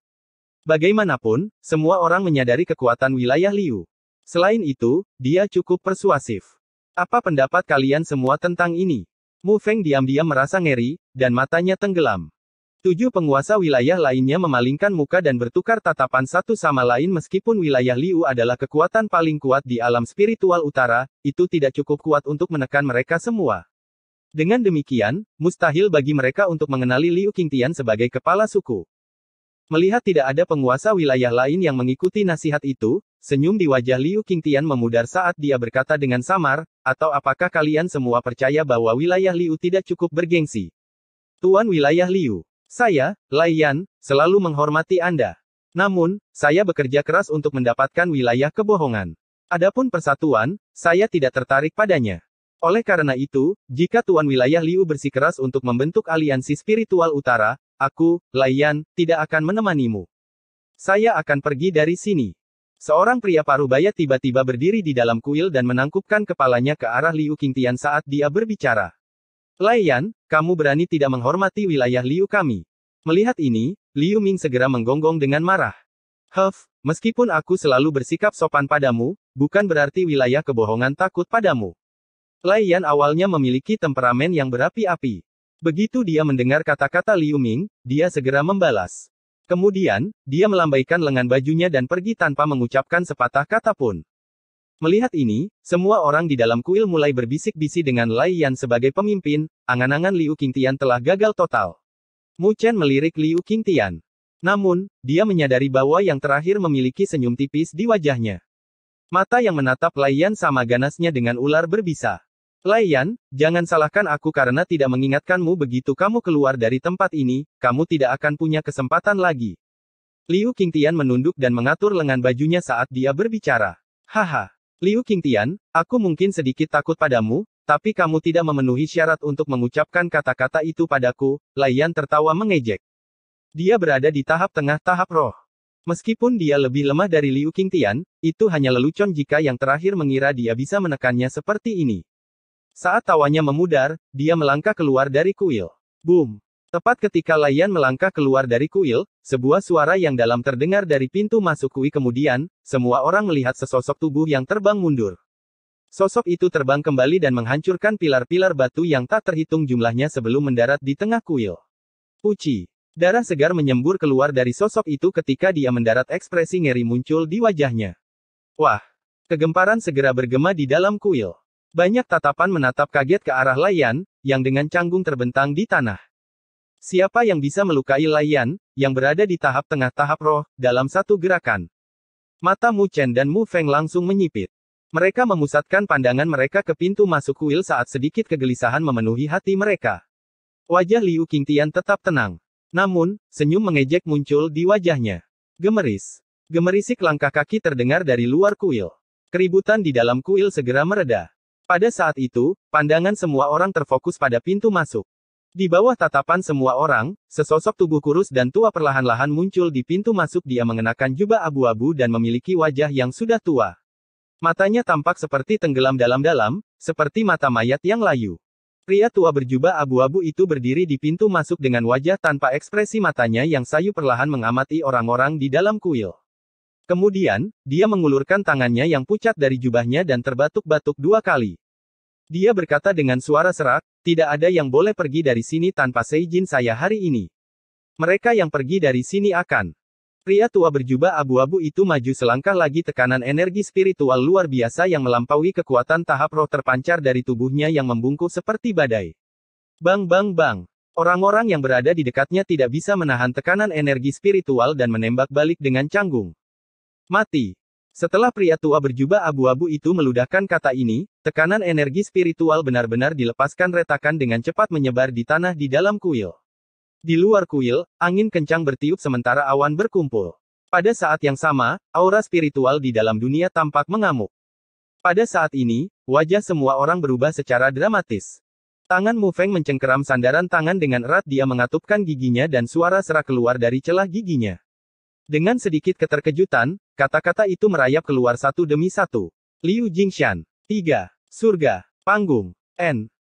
Bagaimanapun, semua orang menyadari kekuatan wilayah Liu. Selain itu, dia cukup persuasif. Apa pendapat kalian semua tentang ini? Mu Feng diam-diam merasa ngeri, dan matanya tenggelam. Tujuh penguasa wilayah lainnya memalingkan muka dan bertukar tatapan satu sama lain meskipun wilayah Liu adalah kekuatan paling kuat di alam spiritual utara, itu tidak cukup kuat untuk menekan mereka semua. Dengan demikian, mustahil bagi mereka untuk mengenali Liu Qingtian sebagai kepala suku. Melihat tidak ada penguasa wilayah lain yang mengikuti nasihat itu, senyum di wajah Liu Qingtian memudar saat dia berkata dengan samar, atau apakah kalian semua percaya bahwa wilayah Liu tidak cukup bergengsi? Tuan wilayah Liu, saya, Lai Yan, selalu menghormati Anda. Namun, saya bekerja keras untuk mendapatkan wilayah kebohongan. Adapun persatuan, saya tidak tertarik padanya. Oleh karena itu, jika Tuan Wilayah Liu bersikeras untuk membentuk aliansi spiritual utara, aku, Layan, tidak akan menemanimu. Saya akan pergi dari sini. Seorang pria paruh baya tiba-tiba berdiri di dalam kuil dan menangkupkan kepalanya ke arah Liu Qingtian saat dia berbicara. Layan, kamu berani tidak menghormati wilayah Liu kami. Melihat ini, Liu Ming segera menggonggong dengan marah. Huff, meskipun aku selalu bersikap sopan padamu, bukan berarti wilayah kebohongan takut padamu. Lai Yan awalnya memiliki temperamen yang berapi-api. Begitu dia mendengar kata-kata Liu Ming, dia segera membalas. Kemudian, dia melambaikan lengan bajunya dan pergi tanpa mengucapkan sepatah kata pun. Melihat ini, semua orang di dalam kuil mulai berbisik-bisik dengan Lai Yan sebagai pemimpin, angan-angan Liu Qingtian telah gagal total. Mu Chen melirik Liu Qingtian. Namun, dia menyadari bahwa yang terakhir memiliki senyum tipis di wajahnya. Mata yang menatap Lai Yan sama ganasnya dengan ular berbisa. Layan, jangan salahkan aku karena tidak mengingatkanmu begitu kamu keluar dari tempat ini, kamu tidak akan punya kesempatan lagi. Liu Qingtian menunduk dan mengatur lengan bajunya saat dia berbicara. Haha. Liu Qingtian, aku mungkin sedikit takut padamu, tapi kamu tidak memenuhi syarat untuk mengucapkan kata-kata itu padaku, Layan tertawa mengejek. Dia berada di tahap tengah tahap roh. Meskipun dia lebih lemah dari Liu Qingtian, itu hanya lelucon jika yang terakhir mengira dia bisa menekannya seperti ini. Saat tawanya memudar, dia melangkah keluar dari kuil. Boom! Tepat ketika Layan melangkah keluar dari kuil, sebuah suara yang dalam terdengar dari pintu masuk kuil kemudian, semua orang melihat sesosok tubuh yang terbang mundur. Sosok itu terbang kembali dan menghancurkan pilar-pilar batu yang tak terhitung jumlahnya sebelum mendarat di tengah kuil. Uci, Darah segar menyembur keluar dari sosok itu ketika dia mendarat ekspresi ngeri muncul di wajahnya. Wah! Kegemparan segera bergema di dalam kuil. Banyak tatapan menatap kaget ke arah Layan, yang dengan canggung terbentang di tanah. Siapa yang bisa melukai Layan, yang berada di tahap tengah-tahap roh, dalam satu gerakan? Mata Mu Chen dan Mu Feng langsung menyipit. Mereka memusatkan pandangan mereka ke pintu masuk kuil saat sedikit kegelisahan memenuhi hati mereka. Wajah Liu Qingtian tetap tenang. Namun, senyum mengejek muncul di wajahnya. Gemeris. Gemerisik langkah kaki terdengar dari luar kuil. Keributan di dalam kuil segera mereda. Pada saat itu, pandangan semua orang terfokus pada pintu masuk. Di bawah tatapan semua orang, sesosok tubuh kurus dan tua perlahan-lahan muncul di pintu masuk dia mengenakan jubah abu-abu dan memiliki wajah yang sudah tua. Matanya tampak seperti tenggelam dalam-dalam, seperti mata mayat yang layu. Pria tua berjubah abu-abu itu berdiri di pintu masuk dengan wajah tanpa ekspresi matanya yang sayu perlahan mengamati orang-orang di dalam kuil. Kemudian, dia mengulurkan tangannya yang pucat dari jubahnya dan terbatuk-batuk dua kali. Dia berkata dengan suara serak, tidak ada yang boleh pergi dari sini tanpa seizin saya hari ini. Mereka yang pergi dari sini akan. Pria tua berjubah abu-abu itu maju selangkah lagi tekanan energi spiritual luar biasa yang melampaui kekuatan tahap roh terpancar dari tubuhnya yang membungkuk seperti badai. Bang bang bang. Orang-orang yang berada di dekatnya tidak bisa menahan tekanan energi spiritual dan menembak balik dengan canggung. Mati. Setelah pria tua berjubah abu-abu itu meludahkan kata ini, tekanan energi spiritual benar-benar dilepaskan retakan dengan cepat menyebar di tanah di dalam kuil. Di luar kuil, angin kencang bertiup sementara awan berkumpul. Pada saat yang sama, aura spiritual di dalam dunia tampak mengamuk. Pada saat ini, wajah semua orang berubah secara dramatis. Tangan Mu Feng mencengkeram sandaran tangan dengan erat dia mengatupkan giginya dan suara serak keluar dari celah giginya. Dengan sedikit keterkejutan, kata-kata itu merayap keluar satu demi satu. Liu Jingshan. 3. Surga. Panggung. N.